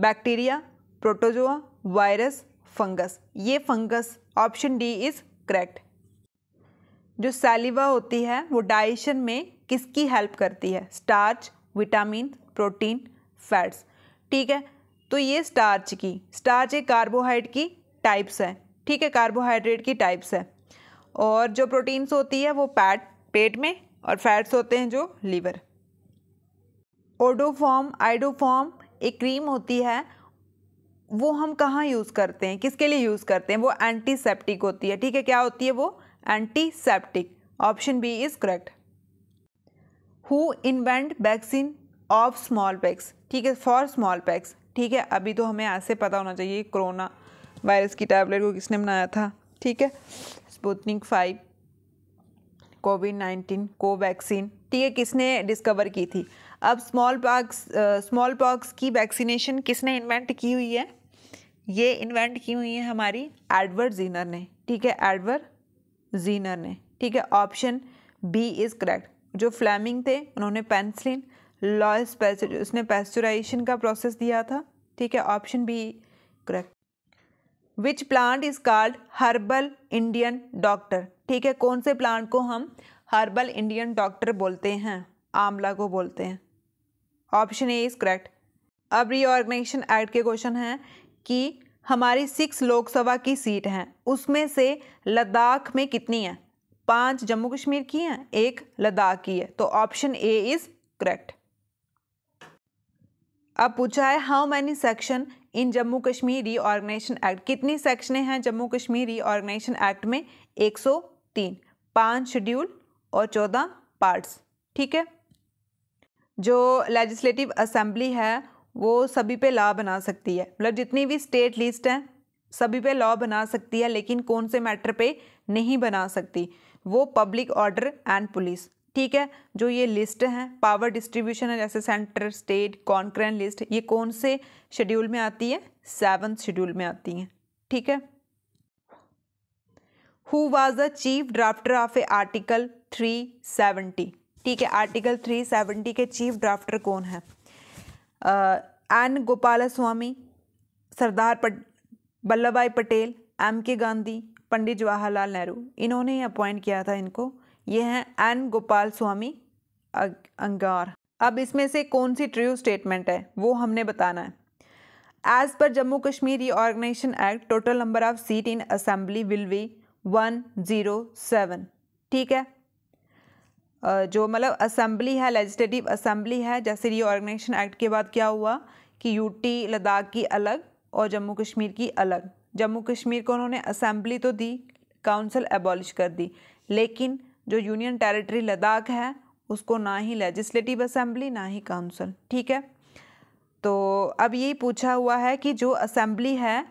बैक्टीरिया प्रोटोजोआ वायरस फंगस ये fungus option D is correct जो सैलिवा होती है वो डाइशन में किसकी हेल्प करती है स्टार्च विटामिन प्रोटीन फैट्स ठीक है तो ये स्टार्च की स्टार्च एक कार्बोहाइड्रेट की टाइप्स है ठीक है कार्बोहाइड्रेट की टाइप्स है और जो प्रोटीन्स होती है वो पैट पेट में और फैट्स होते हैं जो लीवर ओडोफॉर्म आइडोफॉर्म एक क्रीम होती है वो हम कहाँ यूज़ करते हैं किसके लिए यूज़ करते हैं वो एंटीसेप्टिक होती है ठीक है क्या होती है वो antiseptic option B is correct who invent vaccine of small pox ठीक है फॉर स्मॉल पैक्स ठीक है अभी तो हमें ऐसे पता होना चाहिए कोरोना वायरस की टैबलेट को किसने बनाया था ठीक है Sputnik five Covid nineteen Covaxin ठीक है किसने डिस्कवर की थी अब स्मॉल पॉक्स स्मॉल पॉक्स की वैक्सीनेशन किसने इन्वेंट की हुई है ये इन्वेंट की हुई है हमारी एडवर्ड जीनर ने ठीक है एडवर्ड जीनर ने ठीक है ऑप्शन बी इज़ करेक्ट जो फ्लैमिंग थे उन्होंने पेंसिलिन लॉयस पैसेज उसने पैस्चराइजेशन का प्रोसेस दिया था ठीक है option B correct which plant is called herbal Indian doctor ठीक है कौन से प्लांट को हम हर्बल इंडियन डॉक्टर बोलते हैं आंवला को बोलते हैं ऑप्शन ए इज़ करेक्ट अब रीऑर्गेनाइजेशन एक्ट के क्वेश्चन हैं कि हमारी सिक्स लोकसभा की सीट हैं उसमें से लद्दाख में कितनी हैं पांच जम्मू कश्मीर की हैं एक लद्दाख की है तो ऑप्शन ए इज़ करेक्ट अब पूछा है how many section in Jammu Kashmir reorganization act कितनी सेक्शने हैं जम्मू कश्मीर रीऑर्गेनाइजेशन एक्ट में 103 पाँच शेड्यूल और 14 पार्ट्स ठीक है जो लेजिस्लेटिव असेंबली है वो सभी पे लॉ बना सकती है मतलब जितनी भी स्टेट लिस्ट हैं सभी पे लॉ बना सकती है लेकिन कौन से मैटर पे नहीं बना सकती वो पब्लिक ऑर्डर एंड पुलिस ठीक है जो ये लिस्ट हैं पावर डिस्ट्रीब्यूशन है जैसे सेंटर स्टेट कॉन्क्रेन लिस्ट ये कौन से शेड्यूल में आती है सेवन्थ शेड्यूल में आती हैं ठीक है who was the chief drafter of A article three seventy ठीक है आर्टिकल थ्री सेवेंटी के चीफ ड्राफ्टर कौन है N Gopalaswami Sardar Vallabhbhai Patel M के गांधी पंडित जवाहरलाल नेहरू इन्होंने अपॉइंट किया था इनको ये हैं एन गोपाल स्वामी अंगार अब इसमें से कौन सी ट्रू स्टेटमेंट है वो हमने बताना है एज पर Jammu Kashmir reorganization act total number of seat in assembly will be one zero seven ठीक है जो मतलब असेंबली है लेजिस्टिव असेंबली है जैसे रीऑर्गेनाइजेशन एक्ट के बाद क्या हुआ कि यूटी लद्दाख की अलग और जम्मू कश्मीर की अलग जम्मू कश्मीर को उन्होंने असेंबली तो दी काउंसिल एबॉलिश कर दी लेकिन जो यूनियन टेरिटरी लद्दाख है उसको ना ही लेजिस्लेटिव असेंबली ना ही काउंसिल ठीक है तो अब ये पूछा हुआ है कि जो असेंबली है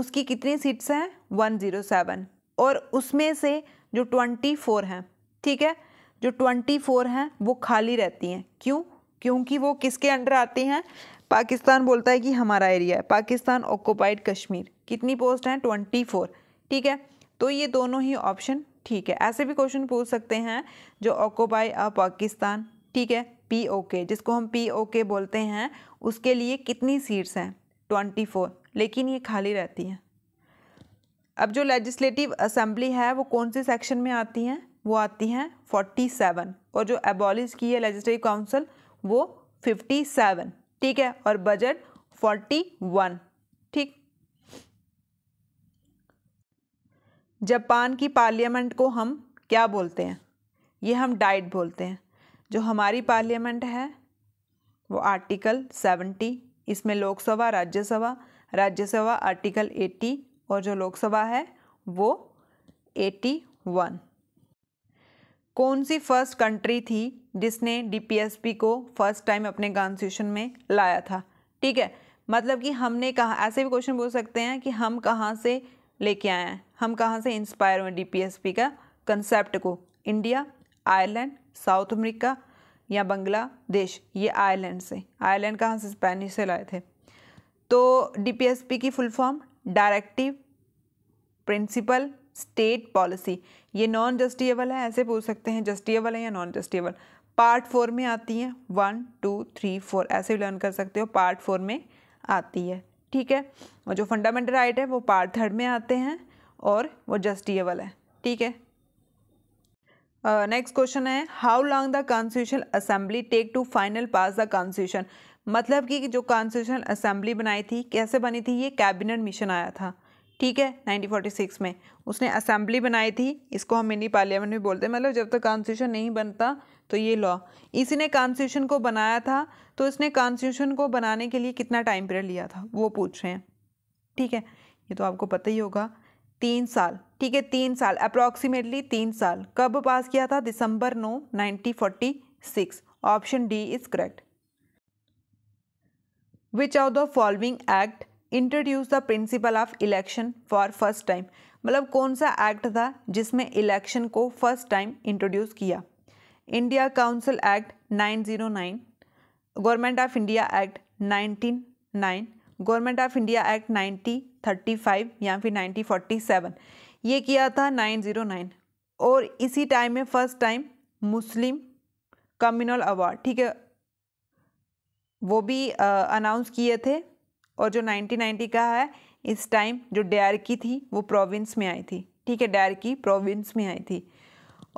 उसकी कितनी सीट्स हैं वन ज़ीरो सेवन और उसमें से जो ट्वेंटी फोर हैं ठीक है जो ट्वेंटी फोर हैं वो खाली रहती हैं क्यों क्योंकि वो किसके अंडर आती हैं पाकिस्तान बोलता है कि हमारा एरिया है पाकिस्तान ऑक्यूपाइड कश्मीर कितनी पोस्ट हैं ट्वेंटी फोर ठीक है तो ये दोनों ही ऑप्शन ठीक है ऐसे भी क्वेश्चन पूछ सकते हैं जो ऑक्यूपाई अ पाकिस्तान ठीक है पी ओ के जिसको हम पी ओ के बोलते हैं उसके लिए कितनी सीट्स हैं ट्वेंटी फोर लेकिन ये खाली रहती हैं अब जो लेजिस्लेटिव असम्बली है वो कौन से सेक्शन में आती हैं वो आती हैं फोर्टी सेवन और जो एबॉलिश की है लेजिस्लेटिव काउंसिल वो फिफ्टी सेवन ठीक है और बजट फोर्टी वन ठीक जापान की पार्लियामेंट को हम क्या बोलते हैं ये हम डाइट बोलते हैं जो हमारी पार्लियामेंट है वो आर्टिकल सेवेंटी इसमें लोकसभा राज्यसभा राज्यसभा आर्टिकल एट्टी और जो लोकसभा है वो एटी वन कौन सी फर्स्ट कंट्री थी जिसने डीपीएसपी को फर्स्ट टाइम अपने कॉन्स्टिट्यूशन में लाया था ठीक है मतलब कि हमने कहा ऐसे भी क्वेश्चन पूछ सकते हैं कि हम कहाँ से लेके आए हैं हम कहाँ से इंस्पायर हुए पी का कंसेप्ट को इंडिया आयरलैंड साउथ अमेरिका या बांग्लादेश ये आयरलैंड से आयरलैंड कहाँ से स्पेनिश से लाए थे तो डी की full form directive principle state policy ये नॉन जस्टिएबल है ऐसे पूछ सकते हैं जस्टिएबल है या नॉन जस्टिएबल पार्ट फोर में आती हैं वन टू थ्री फोर ऐसे भी लर्न कर सकते हो पार्ट फोर में आती है ठीक है और जो फंडामेंटल राइट है वो पार्ट थर्ड में आते हैं और वो जस्टिएबल है ठीक है नेक्स्ट क्वेश्चन है how long the constitution assembly take to final pass the constitution मतलब कि जो कॉन्स्टिट्यूशन असेंबली बनाई थी कैसे बनी थी ये कैबिनेट मिशन आया था ठीक है 1946 में उसने असेंबली बनाई थी इसको हम मिनी पार्लियामेंट भी बोलते हैं मतलब जब तक तो कॉन्स्टिट्यूशन नहीं बनता तो ये लॉ इसी ने कॉन्स्टिट्यूशन को बनाया था तो इसने कॉन्स्टिट्यूशन को बनाने के लिए कितना टाइम पीरियड लिया था वो पूछ रहे हैं ठीक है ये तो आपको पता ही होगा तीन साल ठीक है तीन साल अप्रॉक्सीमेटली तीन साल कब पास किया था December no nineteen forty six option D is correct which are the following act introduce the principle of election for first time मतलब कौन सा एक्ट था जिसमें इलेक्शन को फर्स्ट टाइम इंट्रोड्यूस किया India council act 909 government of India act 199 government of India act 9035 या फिर 1947 ये किया था 909 और इसी टाइम में first time Muslim communal award ठीक है वो भी अनाउंस किए थे और जो 1990 का है इस टाइम जो डेयर की थी वो प्रोविंस में आई थी ठीक है डेयर की प्रोविंस में आई थी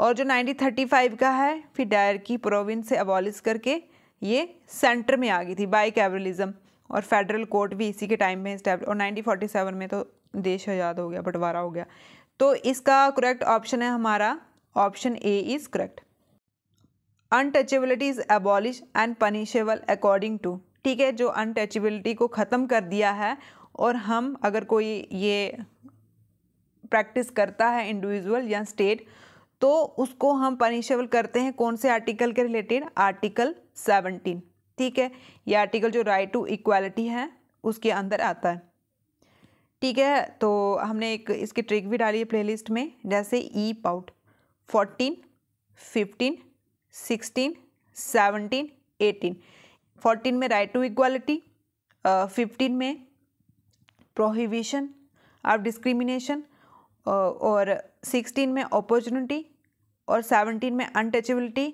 और जो 1935 का है फिर डायर की प्रोविंस से अबॉलिस करके ये सेंटर में आ गई थी बाई कैबरलिज्म और फेडरल कोर्ट भी इसी के टाइम में स्टैब्ल और 1947 में तो देश आज़ाद हो गया बंटवारा हो गया तो इसका करेक्ट ऑप्शन है हमारा option A is correct untouchability is abolish and punishable according to ठीक है जो अनटचेबिलिटी को ख़त्म कर दिया है और हम अगर कोई ये प्रैक्टिस करता है इंडिविजुअल या स्टेट तो उसको हम पनिशेबल करते हैं कौन से आर्टिकल के रिलेटेड आर्टिकल सेवनटीन ठीक है ये आर्टिकल जो राइट टू इक्वालिटी है उसके अंदर आता है ठीक है तो हमने एक इसकी ट्रिक भी डाली है प्लेलिस्ट में जैसे ई पाउट fourteen fifteen sixteen seventeen eighteen fourteen में राइट टू इक्वालिटी फिफ्टीन में प्रोहिबिशन ऑफ डिस्क्रिमिनेशन और सिक्सटीन में अपॉर्चुनिटी और सेवनटीन में अनटचेबिलिटी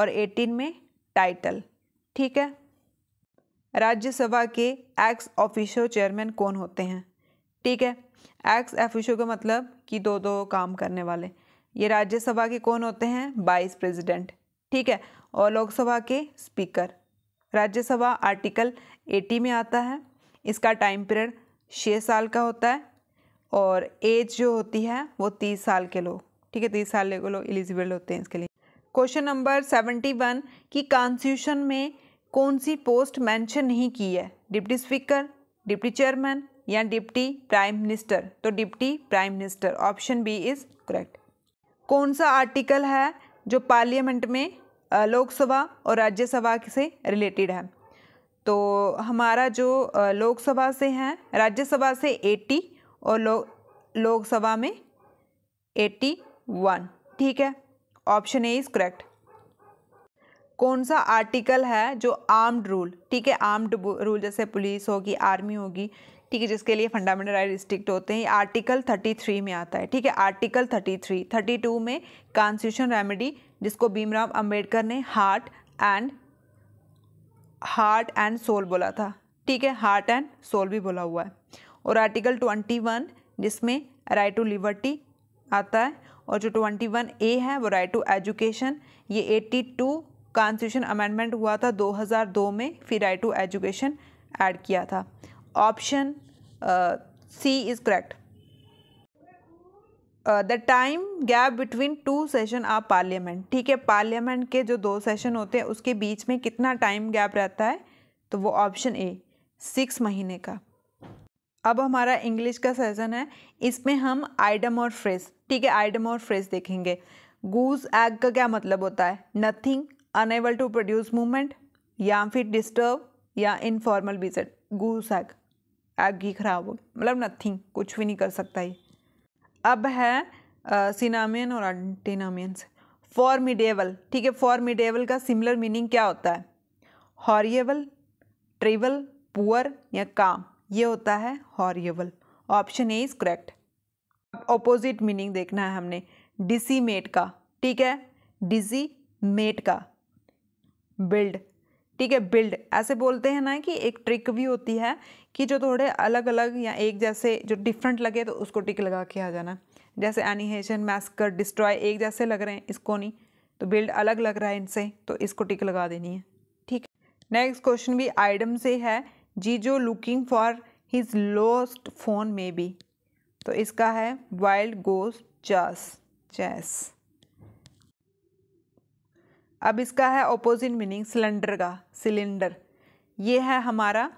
और एटीन में टाइटल ठीक है राज्यसभा के एक्स ऑफिशियो चेयरमैन कौन होते हैं ठीक है एक्स ऑफिशियो का मतलब कि दो दो काम करने वाले ये राज्यसभा के कौन होते हैं वाइस प्रेसिडेंट ठीक है और लोकसभा के स्पीकर राज्यसभा आर्टिकल 80 में आता है इसका टाइम पीरियड छः साल का होता है और एज जो होती है वो तीस साल के लोग ठीक है तीस साल के लोग एलिजिबल होते हैं इसके लिए क्वेश्चन नंबर सेवेंटी वन की कॉन्स्टिट्यूशन में कौन सी पोस्ट मेंशन नहीं की है डिप्टी स्पीकर डिप्टी चेयरमैन या डिप्टी प्राइम मिनिस्टर तो deputy prime minister option B is correct कौन सा आर्टिकल है जो पार्लियामेंट में लोकसभा और राज्यसभा से रिलेटेड है तो हमारा जो लोकसभा से है राज्यसभा से एट्टी और लो लोकसभा में वन ठीक है ऑप्शन ए इज़ करेक्ट कौन सा आर्टिकल है जो आर्म्ड रूल ठीक है आर्म्ड रूल जैसे पुलिस होगी आर्मी होगी ठीक है जिसके लिए फंडामेंटल राइट रिस्ट्रिक्ट होते हैं आर्टिकल थर्टी थ्री में आता है ठीक है article thirty three thirty two में कॉन्स्टिट्यूशन रेमेडी जिसको भीमराव अंबेडकर ने heart and heart and soul बोला था ठीक है हार्ट एंड सोल भी बोला हुआ है और आर्टिकल ट्वेंटी वन जिसमें राइट टू लिबर्टी आता है और जो ट्वेंटी वन ए है वो राइट टू एजुकेशन ये एट्टी टू कॉन्स्टिट्यूशन अमेंडमेंट हुआ था 2002 में फिर राइट टू एजुकेशन ऐड किया था option C is correct the time gap between two session of parliament ठीक है पार्लियामेंट के जो दो सेशन होते हैं उसके बीच में कितना टाइम गैप रहता है तो वो ऑप्शन ए सिक्स महीने का अब हमारा इंग्लिश का सेशन है इसमें हम आइडम और फ्रेज ठीक है आइडम और फ्रेज देखेंगे गूज एग का क्या मतलब होता है nothing unable to produce movement या फिर डिस्टर्ब या इनफॉर्मल बीज गूज एग एग ही खराब हो मतलब नथिंग कुछ भी नहीं कर सकता ये अब है सिनामियन और एंटीनामियंस फॉर मिडेवल ठीक है फॉर मिडेवल का सिमिलर मीनिंग क्या होता है हॉरिएबल ट्रेवल पुअर या काम ये होता है horrible option A is correct opposite meaning देखना है हमने मेट का ठीक है डिसी मेट का बिल्ड ठीक है बिल्ड ऐसे बोलते हैं ना कि एक ट्रिक भी होती है कि जो थोड़े अलग अलग या एक जैसे जो डिफरेंट लगे तो उसको टिक लगा के आ जाना जैसे एनिहेशन मैस्कर डिस्ट्रॉय एक जैसे लग रहे हैं इसको नहीं तो बिल्ड अलग लग रहा है इनसे तो इसको टिक लगा देनी है ठीक है नेक्स्ट क्वेश्चन भी आइडम से है जीजो looking for his lost phone may be तो इसका है वाइल्ड गोस चस चेस अब इसका है ऑपोजिट मीनिंग सिलेंडर का सिलेंडर ये है हमारा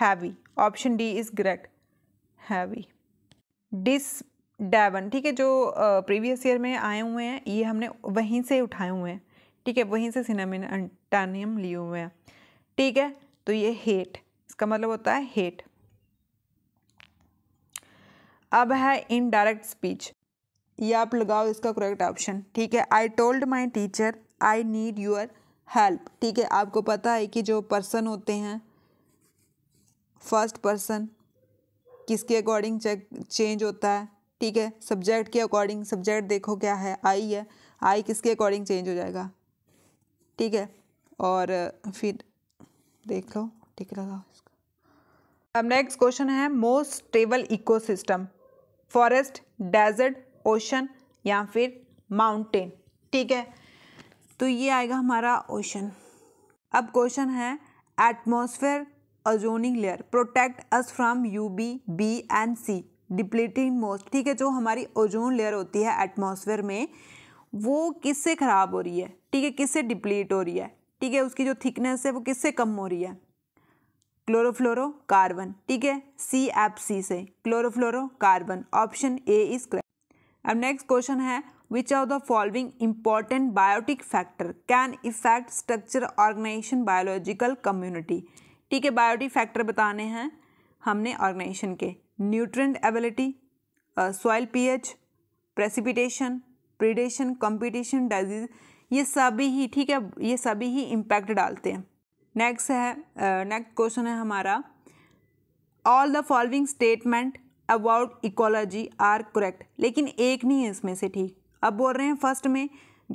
heavy option D is great heavy डिस डैवन ठीक है जो प्रीवियस ईयर में आए हुए हैं ये हमने वहीं से उठाए हुए हैं ठीक है वहीं से सिनेमिन टानियम लिए हुए हैं ठीक है तो ये हेट इसका मतलब होता है हेट अब है इनडायरेक्ट स्पीच ये आप लगाओ इसका करेक्ट ऑप्शन ठीक है I told my teacher I need your help ठीक है आपको पता है कि जो पर्सन होते हैं फर्स्ट पर्सन किसके अकॉर्डिंग चेक चेंज होता है ठीक है सब्जेक्ट के अकॉर्डिंग सब्जेक्ट देखो क्या है आई है आई किसके अकॉर्डिंग चेंज हो जाएगा ठीक है और फिर देख लो टिक लगा इसका अब नेक्स्ट क्वेश्चन है most stable ecosystem forest desert ocean या फिर माउंटेन ठीक है तो ये आएगा हमारा ओशन अब क्वेश्चन है atmosphere ozone layer protect us from U B B and C depleting most ठीक है जो हमारी ओजोन लेयर होती है एटमॉस्फेयर में वो किससे ख़राब हो रही है ठीक है किससे डिप्लीट हो रही है ठीक है उसकी जो थिकनेस है वो किससे कम हो रही है क्लोरोफ्लोरो कार्बन ठीक है सी एप सी से chlorofluorocarbon option A is correct अब नेक्स्ट क्वेश्चन है which are the following important biotic factor can effect structure organization biological community ठीक है बायोटिक फैक्टर बताने हैं हमने ऑर्गेनाइजेशन के nutrient ability soil pH precipitation predation competition disease ये सभी ही ठीक है ये सभी ही इम्पैक्ट डालते हैं नेक्स्ट है नेक्स्ट क्वेश्चन है हमारा all the following statement about ecology are correct लेकिन एक नहीं है इसमें से ठीक अब बोल रहे हैं फर्स्ट में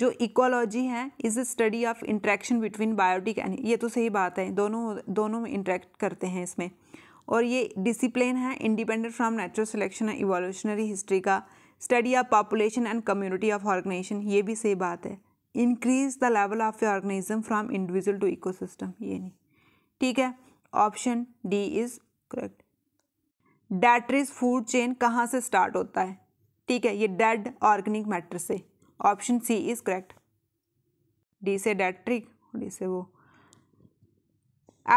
जो इकोलॉजी है is the study of interaction between biotic and ये तो सही बात है दोनों दोनों में इंट्रैक्ट करते हैं इसमें और ये डिसिप्लिन है independent from natural selection and evolutionary history का study of population and community of organization ये भी सही बात है increase the level of A organism from individual to ecosystem ये नहीं ठीक है option D is correct detritus food chain कहाँ से स्टार्ट होता है ठीक है ये डेड ऑर्गेनिक मैटर से option C is correct D से डेट्रिक डी से वो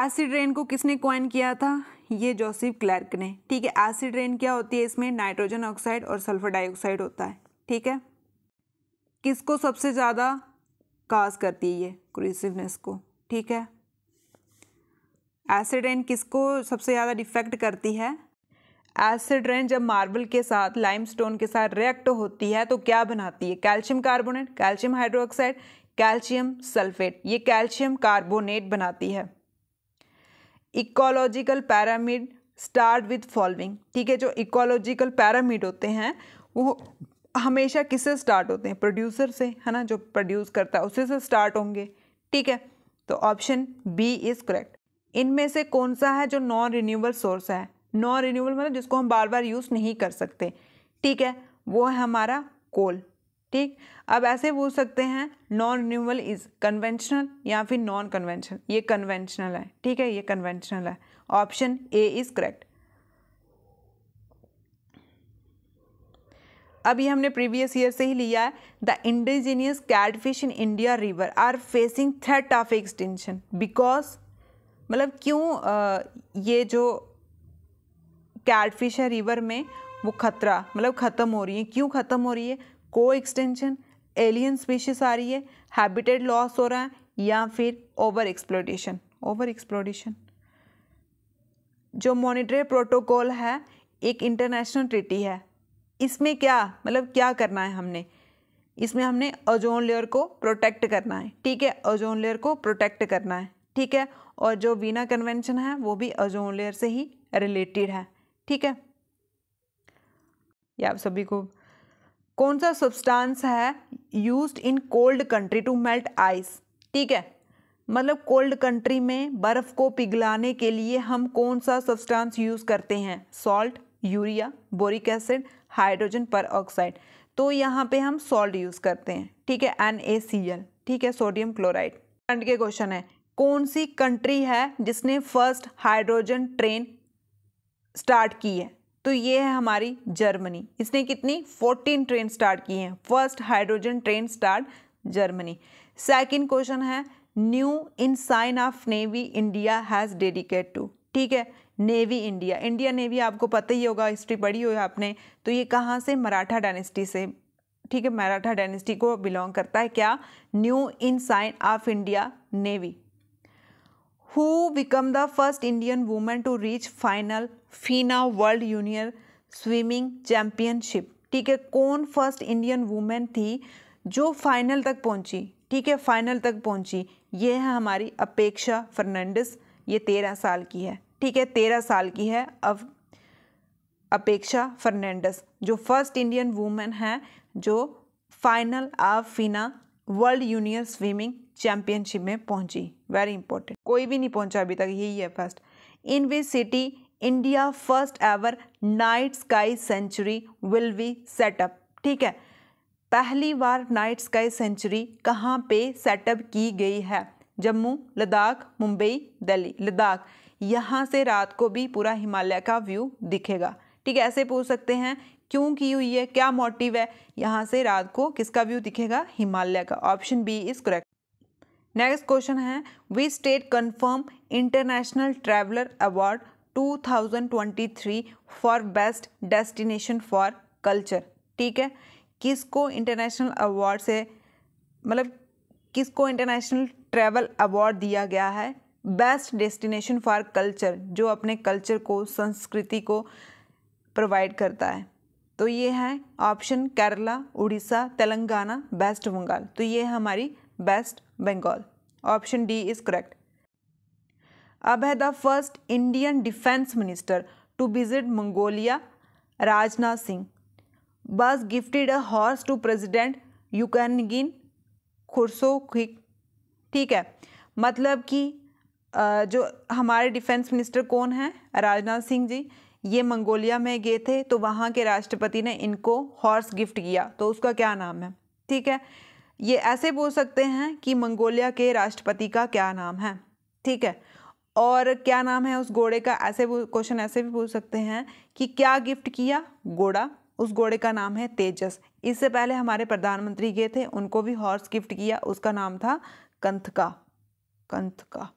एसिड रेन को किसने क्वाइन किया था ये जोसेफ क्लर्क ने ठीक है एसिड रेन क्या होती है इसमें नाइट्रोजन ऑक्साइड और सल्फर डाइऑक्साइड होता है ठीक है किसको सबसे ज़्यादा काज करती है ये क्रूसिवनेस को ठीक है एसिड रेन किसको सबसे ज़्यादा डिफेक्ट करती है एसिड रेन जब मार्बल के साथ लाइमस्टोन के साथ रिएक्ट होती है तो क्या बनाती है calcium carbonate calcium hydroxide calcium sulphate ये कैल्शियम कार्बोनेट बनाती है ecological pyramid start with following ठीक है जो इकोलॉजिकल पैरामिड होते हैं वो हमेशा किससे स्टार्ट होते हैं प्रोड्यूसर से है ना जो प्रोड्यूस करता है उसी से स्टार्ट होंगे ठीक है तो ऑप्शन बी इज़ करेक्ट इनमें से कौन सा है जो नॉन रिन्यूएबल सोर्स है नॉन रिन्यूएबल मतलब जिसको हम बार बार यूज़ नहीं कर सकते ठीक है वो है हमारा कोल ठीक अब ऐसे पूछ सकते हैं नॉन रिन्यूएबल इज़ कन्वेंशनल या फिर नॉन कन्वेंशनल ये कन्वेंशनल है ठीक है ये कन्वेंशनल है ऑप्शन ए इज़ करेक्ट अभी हमने प्रीवियस ईयर से ही लिया है the indigenous catfish in India river are facing threat of extension because मतलब क्यों ये जो कैटफिश है रिवर में वो खतरा मतलब ख़त्म हो रही है क्यों ख़त्म हो रही है को एक्सटेंशन एलियन स्पीशीज आ रही है हैबिटेट लॉस हो रहा है या फिर ओवर एक्सप्लोटेशन ओवर एक्सप्लोटेशन जो मॉनिटरी प्रोटोकॉल है एक इंटरनेशनल ट्रिटी है इसमें क्या मतलब क्या करना है हमने इसमें हमने ओजोन लेयर को प्रोटेक्ट करना है ठीक है ओजोन लेयर को प्रोटेक्ट करना है ठीक है और जो वीना कन्वेंशन है वो भी ओजोन लेयर से ही रिलेटेड है ठीक है या आप सभी को कौन सा सब्सटेंस है used in cold country to melt ice ठीक है मतलब कोल्ड कंट्री में बर्फ़ को पिघलाने के लिए हम कौन सा सब्सटेंस यूज़ करते हैं salt urea boric acid hydrogen पर तो यहाँ पे हम सॉल्ट यूज़ करते हैं ठीक है एन ठीक है सोडियम क्लोराइड करंट के क्वेश्चन है कौन सी कंट्री है जिसने फर्स्ट हाइड्रोजन ट्रेन स्टार्ट की है तो ये है हमारी जर्मनी इसने कितनी 14 ट्रेन स्टार्ट की हैं first hydrogen train start Germany second question है new ensign of navy India has dedicate to ठीक है नेवी इंडिया इंडिया नेवी आपको पता ही होगा हिस्ट्री पढ़ी हो आपने तो ये कहाँ से मराठा डायनेस्टी से ठीक है मराठा डायनेस्टी को बिलोंग करता है क्या new ensign of India navy who become the first Indian women to reach final FINA world junior swimming championship ठीक है कौन फर्स्ट इंडियन वूमेन थी जो फाइनल तक पहुंची ठीक है फाइनल तक पहुंची ये है हमारी अपेक्षा फर्नांडिस ये तेरह साल की है ठीक है तेरह साल की है अब अपेक्षा फर्नैंडस जो फर्स्ट इंडियन वूमेन है जो final of FINA world junior swimming championship में पहुंची वेरी इंपॉर्टेंट कोई भी नहीं पहुंचा अभी तक यही है first in which city India first ever night sky sanctuary will be set up ठीक है पहली बार नाइट स्काई सेंचुरी कहाँ पे सेटअप की गई है जम्मू लद्दाख मुंबई दिल्ली लद्दाख यहाँ से रात को भी पूरा हिमालय का व्यू दिखेगा ठीक है ऐसे पूछ सकते हैं क्यों की हुई है क्या मोटिव है यहाँ से रात को किसका व्यू दिखेगा हिमालय का option B is correct next question है we state confirm international traveller award 2023 for best destination for culture ठीक है किसको इंटरनेशनल अवार्ड से मतलब किसको इंटरनेशनल ट्रैवल अवार्ड दिया गया है बेस्ट डेस्टिनेशन फॉर कल्चर जो अपने कल्चर को संस्कृति को प्रोवाइड करता है तो ये है ऑप्शन केरला उड़ीसा तेलंगाना बेस्ट बंगाल तो ये है हमारी West Bengal option D is correct अब है the first Indian defence minister to visit Mongolia Rajnath Singh बस gifted a horse to president Ukhnaagiin Khurelsukh ठीक है मतलब कि जो हमारे डिफेंस मिनिस्टर कौन हैं राजनाथ सिंह जी ये मंगोलिया में गए थे तो वहाँ के राष्ट्रपति ने इनको हॉर्स गिफ्ट किया तो उसका क्या नाम है ठीक है ये ऐसे बोल सकते हैं कि मंगोलिया के राष्ट्रपति का क्या नाम है ठीक है और क्या नाम है उस घोड़े का ऐसे क्वेश्चन ऐसे भी पूछ सकते हैं कि क्या गिफ्ट किया घोड़ा उस घोड़े का नाम है तेजस इससे पहले हमारे प्रधानमंत्री गए थे उनको भी हॉर्स गिफ्ट किया उसका नाम था कंथ का कंथ का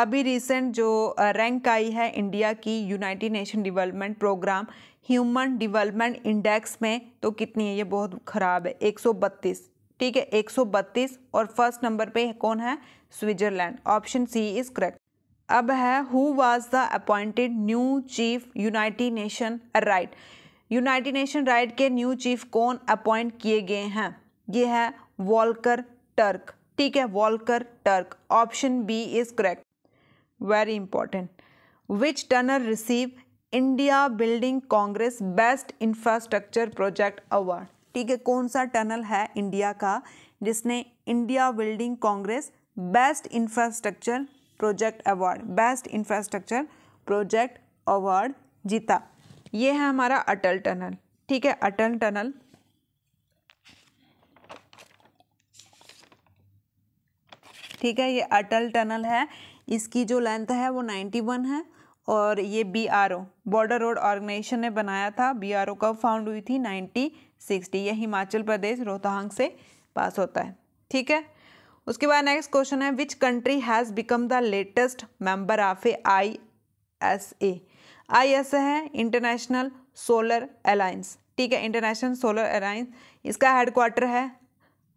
अभी रिसेंट जो रैंक आई है इंडिया की United Nation development programme human development index में तो कितनी है ये बहुत ख़राब है 132 ठीक है 132 और फर्स्ट नंबर पे कौन है Switzerland option C is correct अब है who was the appointed new chief United Nation right United Nation right के न्यू चीफ कौन अपॉइंट किए गए हैं ये है वॉलकर टर्क ठीक है Volker Turk option B is correct very important which tunnel receive India building congress best infrastructure project award ठीक है कौन सा टनल है इंडिया का जिसने India building congress best infrastructure project award best infrastructure project award जीता ये है हमारा अटल टनल ठीक है अटल टनल ठीक है ये अटल टनल है इसकी जो लेंथ है वो नाइन्टी वन है और ये B R O border road organisation ने बनाया था बी आर ओ कब फाउंड हुई थी नाइन्टी सिक्सटी यह हिमाचल प्रदेश रोहतांग से पास होता है ठीक है उसके बाद नेक्स्ट क्वेश्चन है which country has become the latest member of a I S A I S A है इंटरनेशनल सोलर अलाइंस ठीक है इंटरनेशनल सोलर अलाइंस इसका हेडक्वार्टर है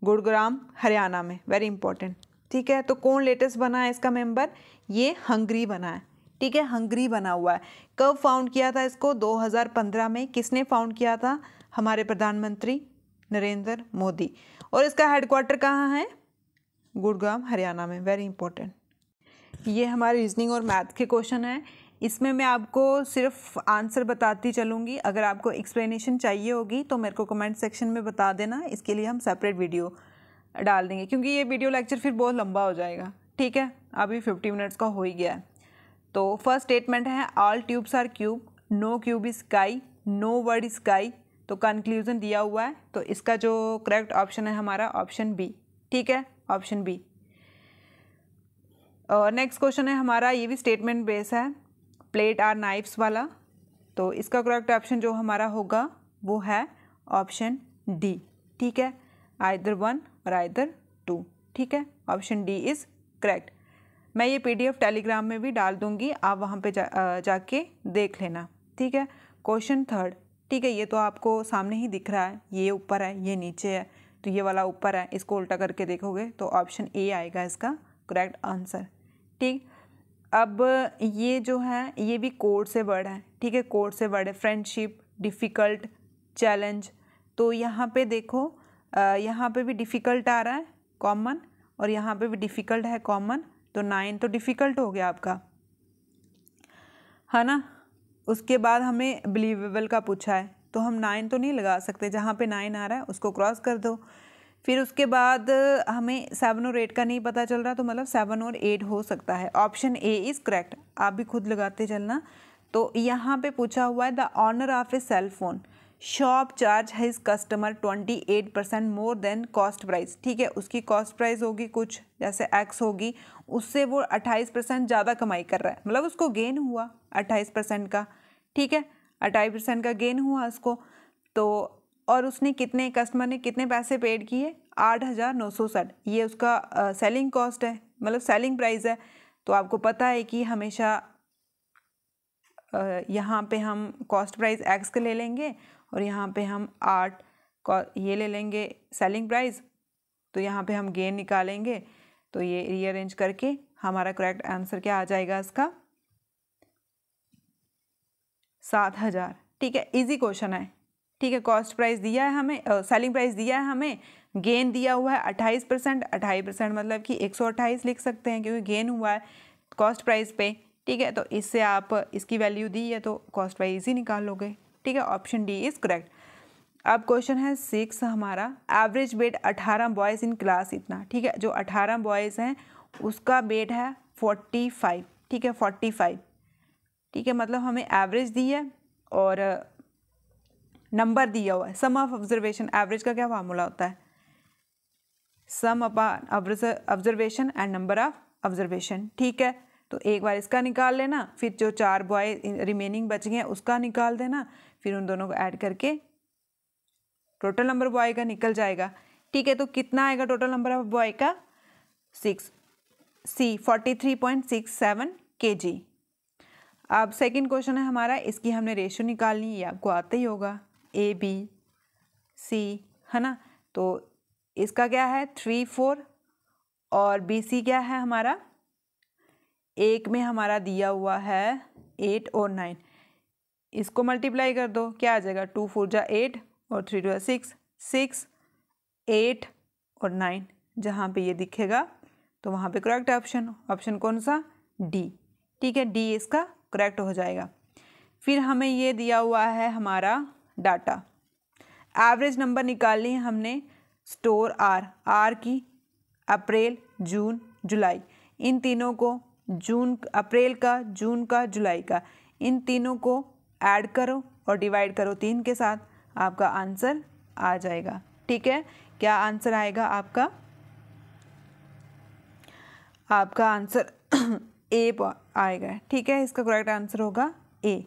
गुड़ग्राम हरियाणा में वेरी इंपॉर्टेंट ठीक है तो कौन लेटेस्ट बना है इसका मेंबर ये हंगरी बना है ठीक है हंगरी बना हुआ है कब फाउंड किया था इसको 2015 में किसने फाउंड किया था हमारे प्रधानमंत्री नरेंद्र मोदी और इसका हेडक्वार्टर कहाँ है गुड़गांव हरियाणा में वेरी इंपॉर्टेंट ये हमारे रीजनिंग और मैथ के क्वेश्चन हैं इसमें मैं आपको सिर्फ आंसर बताती चलूँगी अगर आपको एक्सप्लेनेशन चाहिए होगी तो मेरे को कमेंट सेक्शन में बता देना इसके लिए हम सेपरेट वीडियो डाल देंगे क्योंकि ये वीडियो लेक्चर फिर बहुत लंबा हो जाएगा ठीक है अभी फिफ्टी मिनट्स का हो ही गया है तो फर्स्ट स्टेटमेंट है all tubes are cube no cube is sky no word is sky तो कंक्लूजन दिया हुआ है तो इसका जो करेक्ट ऑप्शन है हमारा ऑप्शन बी ठीक है ऑप्शन बी और नेक्स्ट क्वेश्चन है हमारा ये भी स्टेटमेंट बेस है प्लेट आर नाइफ्स वाला तो इसका करेक्ट ऑप्शन जो हमारा होगा वो है ऑप्शन डी ठीक है आइदर वन और आइदर टू ठीक है ऑप्शन डी इज़ करेक्ट मैं ये पीडीएफ टेलीग्राम में भी डाल दूँगी आप वहाँ पे जा, जाके देख लेना ठीक है क्वेश्चन थर्ड ठीक है ये तो आपको सामने ही दिख रहा है ये ऊपर है ये नीचे है तो ये वाला ऊपर है इसको उल्टा करके देखोगे तो ऑप्शन ए आएगा इसका करेक्ट आंसर ठीक अब ये जो है ये भी कोड से वर्ड है ठीक है कोड से वर्ड है फ्रेंडशिप डिफ़िकल्ट चैलेंज तो यहाँ पे देखो यहाँ पे भी डिफ़िकल्ट आ रहा है कॉमन और यहाँ पे भी डिफ़िकल्ट है कॉमन तो नाइन तो डिफ़िकल्ट हो गया आपका है ना उसके बाद हमें बिलीवेबल का पूछा है तो हम नाइन तो नहीं लगा सकते जहाँ पे नाइन आ रहा है उसको क्रॉस कर दो फिर उसके बाद हमें सेवन और एट का नहीं पता चल रहा तो मतलब सेवन और एट हो सकता है ऑप्शन ए इज़ करेक्ट आप भी खुद लगाते चलना तो यहाँ पे पूछा हुआ है the owner of a cell phone shop charge has customer twenty eight percent more than cost price ठीक है उसकी कॉस्ट प्राइस होगी कुछ जैसे एक्स होगी उससे वो अट्ठाईस परसेंट ज़्यादा कमाई कर रहा है मतलब उसको गेन हुआ अट्ठाईस परसेंट का ठीक है अट्ठाईस परसेंट का गेन हुआ उसको तो और उसने कितने कस्टमर ने कितने पैसे पेड किए आठ हज़ार नौ सौ साठ ये उसका सेलिंग सेलिंग कॉस्ट है मतलब सेलिंग प्राइस है तो आपको पता है कि हमेशा यहाँ पे हम कॉस्ट प्राइस एक्स का ले लेंगे और यहाँ पे हम आठ ये ले लेंगे सेलिंग प्राइस तो यहाँ पे हम गेन निकालेंगे तो ये रीअरेंज करके हमारा करेक्ट आंसर क्या आ जाएगा इसका सात हज़ार ठीक है इजी क्वेश्चन है ठीक है कॉस्ट प्राइस दिया है हमें सेलिंग प्राइस दिया है हमें गेन दिया हुआ है अट्ठाईस परसेंट अट्ठाईस परसेंट मतलब कि एक सौ अट्ठाईस लिख सकते हैं क्योंकि गेन हुआ है कॉस्ट प्राइस पे ठीक है तो इससे आप इसकी वैल्यू दी है तो कॉस्ट प्राइस ही निकाल लोगे ठीक है ऑप्शन डी इज़ करेक्ट अब क्वेश्चन है सिक्स हमारा एवरेज वेट अठारह बॉयज़ इन क्लास इतना ठीक है जो अठारह बॉयज़ हैं उसका वेट है फोर्टी फाइव ठीक है फोर्टी फाइव ठीक है मतलब हमें एवरेज दी है और नंबर दिया हुआ है सम ऑफ ऑब्जर्वेशन एवरेज का क्या फार्मूला होता है sum observation and number of observation ठीक है तो एक बार इसका निकाल लेना फिर जो चार बॉय रिमेनिंग बच गए हैं उसका निकाल देना फिर उन दोनों को ऐड करके टोटल नंबर बॉय का निकल जाएगा ठीक है तो कितना आएगा टोटल नंबर ऑफ बॉय का six C forty three point six seven K G अब सेकेंड क्वेश्चन है हमारा इसकी हमने रेशो निकालनी है आपको आता ही होगा ए बी सी है ना तो इसका क्या है थ्री फोर और बी सी क्या है हमारा एक में हमारा दिया हुआ है एट और नाइन इसको मल्टीप्लाई कर दो क्या आ जाएगा टू फोर जा एट और three two six six eight और नाइन जहाँ पे ये दिखेगा तो वहाँ पे करेक्ट ऑप्शन ऑप्शन कौन सा डी ठीक है डी इसका करेक्ट हो जाएगा फिर हमें ये दिया हुआ है हमारा डाटा एवरेज नंबर निकाल है हमने स्टोर आर आर की अप्रैल जून जुलाई इन तीनों को जून अप्रैल का जून का जुलाई का इन तीनों को ऐड करो और डिवाइड करो तीन के साथ आपका आंसर आ जाएगा ठीक है क्या आंसर आएगा आपका आपका आंसर ए आएगा ठीक है इसका करेक्ट आंसर होगा ए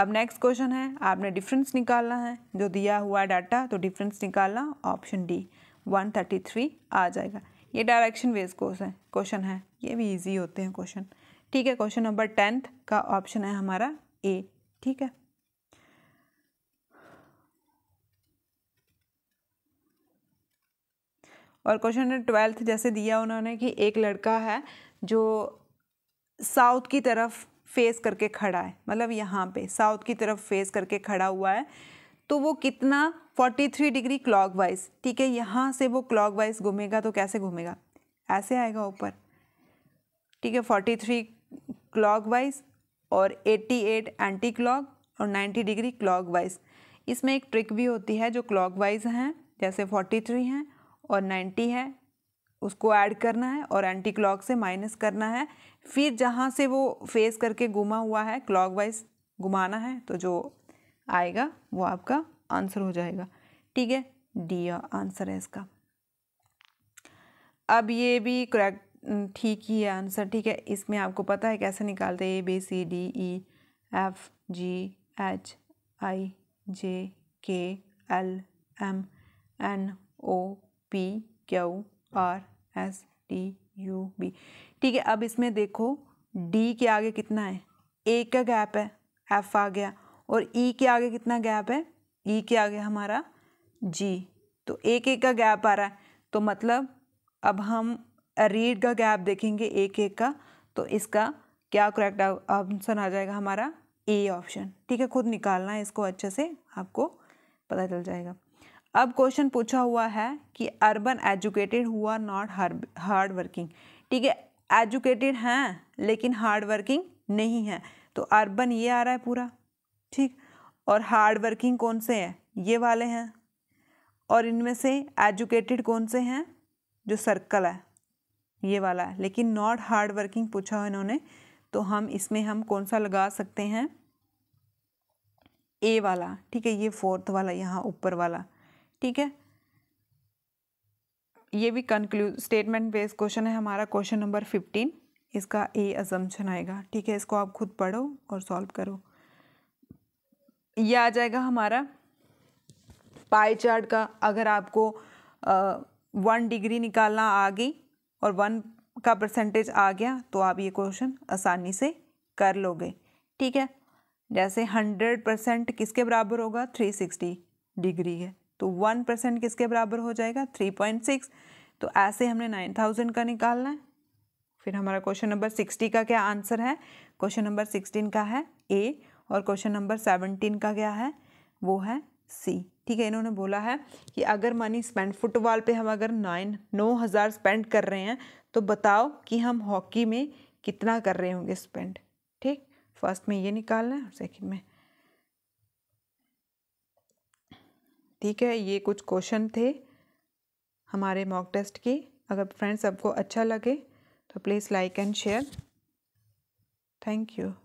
अब नेक्स्ट क्वेश्चन है आपने डिफरेंस निकालना है जो दिया हुआ डाटा तो डिफरेंस निकालना option D one thirty three आ जाएगा ये डायरेक्शन वेज कोर्स है क्वेश्चन है ये भी इजी होते हैं क्वेश्चन ठीक है क्वेश्चन नंबर टेंथ का ऑप्शन है हमारा ए ठीक है और क्वेश्चन नंबर ट्वेल्थ जैसे दिया उन्होंने कि एक लड़का है जो साउथ की तरफ फेस करके खड़ा है मतलब यहाँ पे साउथ की तरफ फेस करके खड़ा हुआ है तो वो कितना 43 डिग्री क्लॉक वाइज ठीक है यहाँ से वो क्लॉक वाइज घूमेगा तो कैसे घूमेगा ऐसे आएगा ऊपर ठीक है 43 क्लॉक वाइज और 88 एंटी क्लॉक और 90 डिग्री क्लॉक वाइज इसमें एक ट्रिक भी होती है जो क्लॉक वाइज हैं जैसे 43 हैं और 90 है उसको ऐड करना है और एंटी क्लॉक से माइनस करना है फिर जहाँ से वो फेस करके घुमा हुआ है क्लॉक वाइज घुमाना है तो जो आएगा वो आपका आंसर हो जाएगा ठीक है डी आंसर है इसका अब ये भी करेक्ट ठीक ही है आंसर ठीक है इसमें आपको पता है कैसे निकालते हैं A B C D E F G H I J K L M N O P Q R S T U V ठीक है अब इसमें देखो डी के आगे कितना है ए का गैप है एफ आ गया और ई e के आगे कितना गैप है ई e के आगे हमारा जी तो एक एक का गैप आ रहा है तो मतलब अब हम रीड का गैप देखेंगे एक एक का तो इसका क्या करेक्ट आंसर आ जाएगा हमारा ए ऑप्शन ठीक है खुद निकालना है इसको अच्छे से आपको पता चल जाएगा अब क्वेश्चन पूछा हुआ है कि अर्बन एजुकेटेड हुआ नॉट हार्ड वर्किंग ठीक है एजुकेटेड हैं लेकिन हार्ड वर्किंग नहीं है तो अर्बन ये आ रहा है पूरा ठीक और हार्ड वर्किंग कौन से हैं ये वाले हैं और इनमें से एजुकेटेड कौन से हैं जो सर्कल है ये वाला लेकिन नॉट हार्ड वर्किंग पूछा है इन्होंने तो हम इसमें हम कौन सा लगा सकते हैं ए वाला ठीक है ये फोर्थ वाला यहाँ ऊपर वाला ठीक है ये भी कंक्लूज स्टेटमेंट बेस्ड क्वेश्चन है हमारा क्वेश्चन नंबर फिफ्टीन इसका ए अजम्पन आएगा ठीक है इसको आप खुद पढ़ो और सॉल्व करो ये आ जाएगा हमारा पाई चार्ट का अगर आपको वन डिग्री निकालना आ गई और वन का परसेंटेज आ गया तो आप ये क्वेश्चन आसानी से कर लोगे ठीक है जैसे हंड्रेड परसेंट किसके बराबर होगा थ्री सिक्सटी डिग्री है तो वन परसेंट किसके बराबर हो जाएगा थ्री पॉइंट सिक्स तो ऐसे हमने नाइन थाउजेंड का निकालना है फिर हमारा क्वेश्चन नंबर सिक्सटी का क्या आंसर है क्वेश्चन नंबर सिक्सटीन का है ए और क्वेश्चन नंबर सेवनटीन का क्या है वो है सी ठीक है इन्होंने बोला है कि अगर मनी स्पेंड फुटबॉल पे हम अगर नाइन नौ हज़ार स्पेंड कर रहे हैं तो बताओ कि हम हॉकी में कितना कर रहे होंगे स्पेंड ठीक फर्स्ट में ये निकालना है और सेकेंड में ठीक है ये कुछ क्वेश्चन थे हमारे मॉक टेस्ट की अगर फ्रेंड्स आपको अच्छा लगे तो please like and share thank you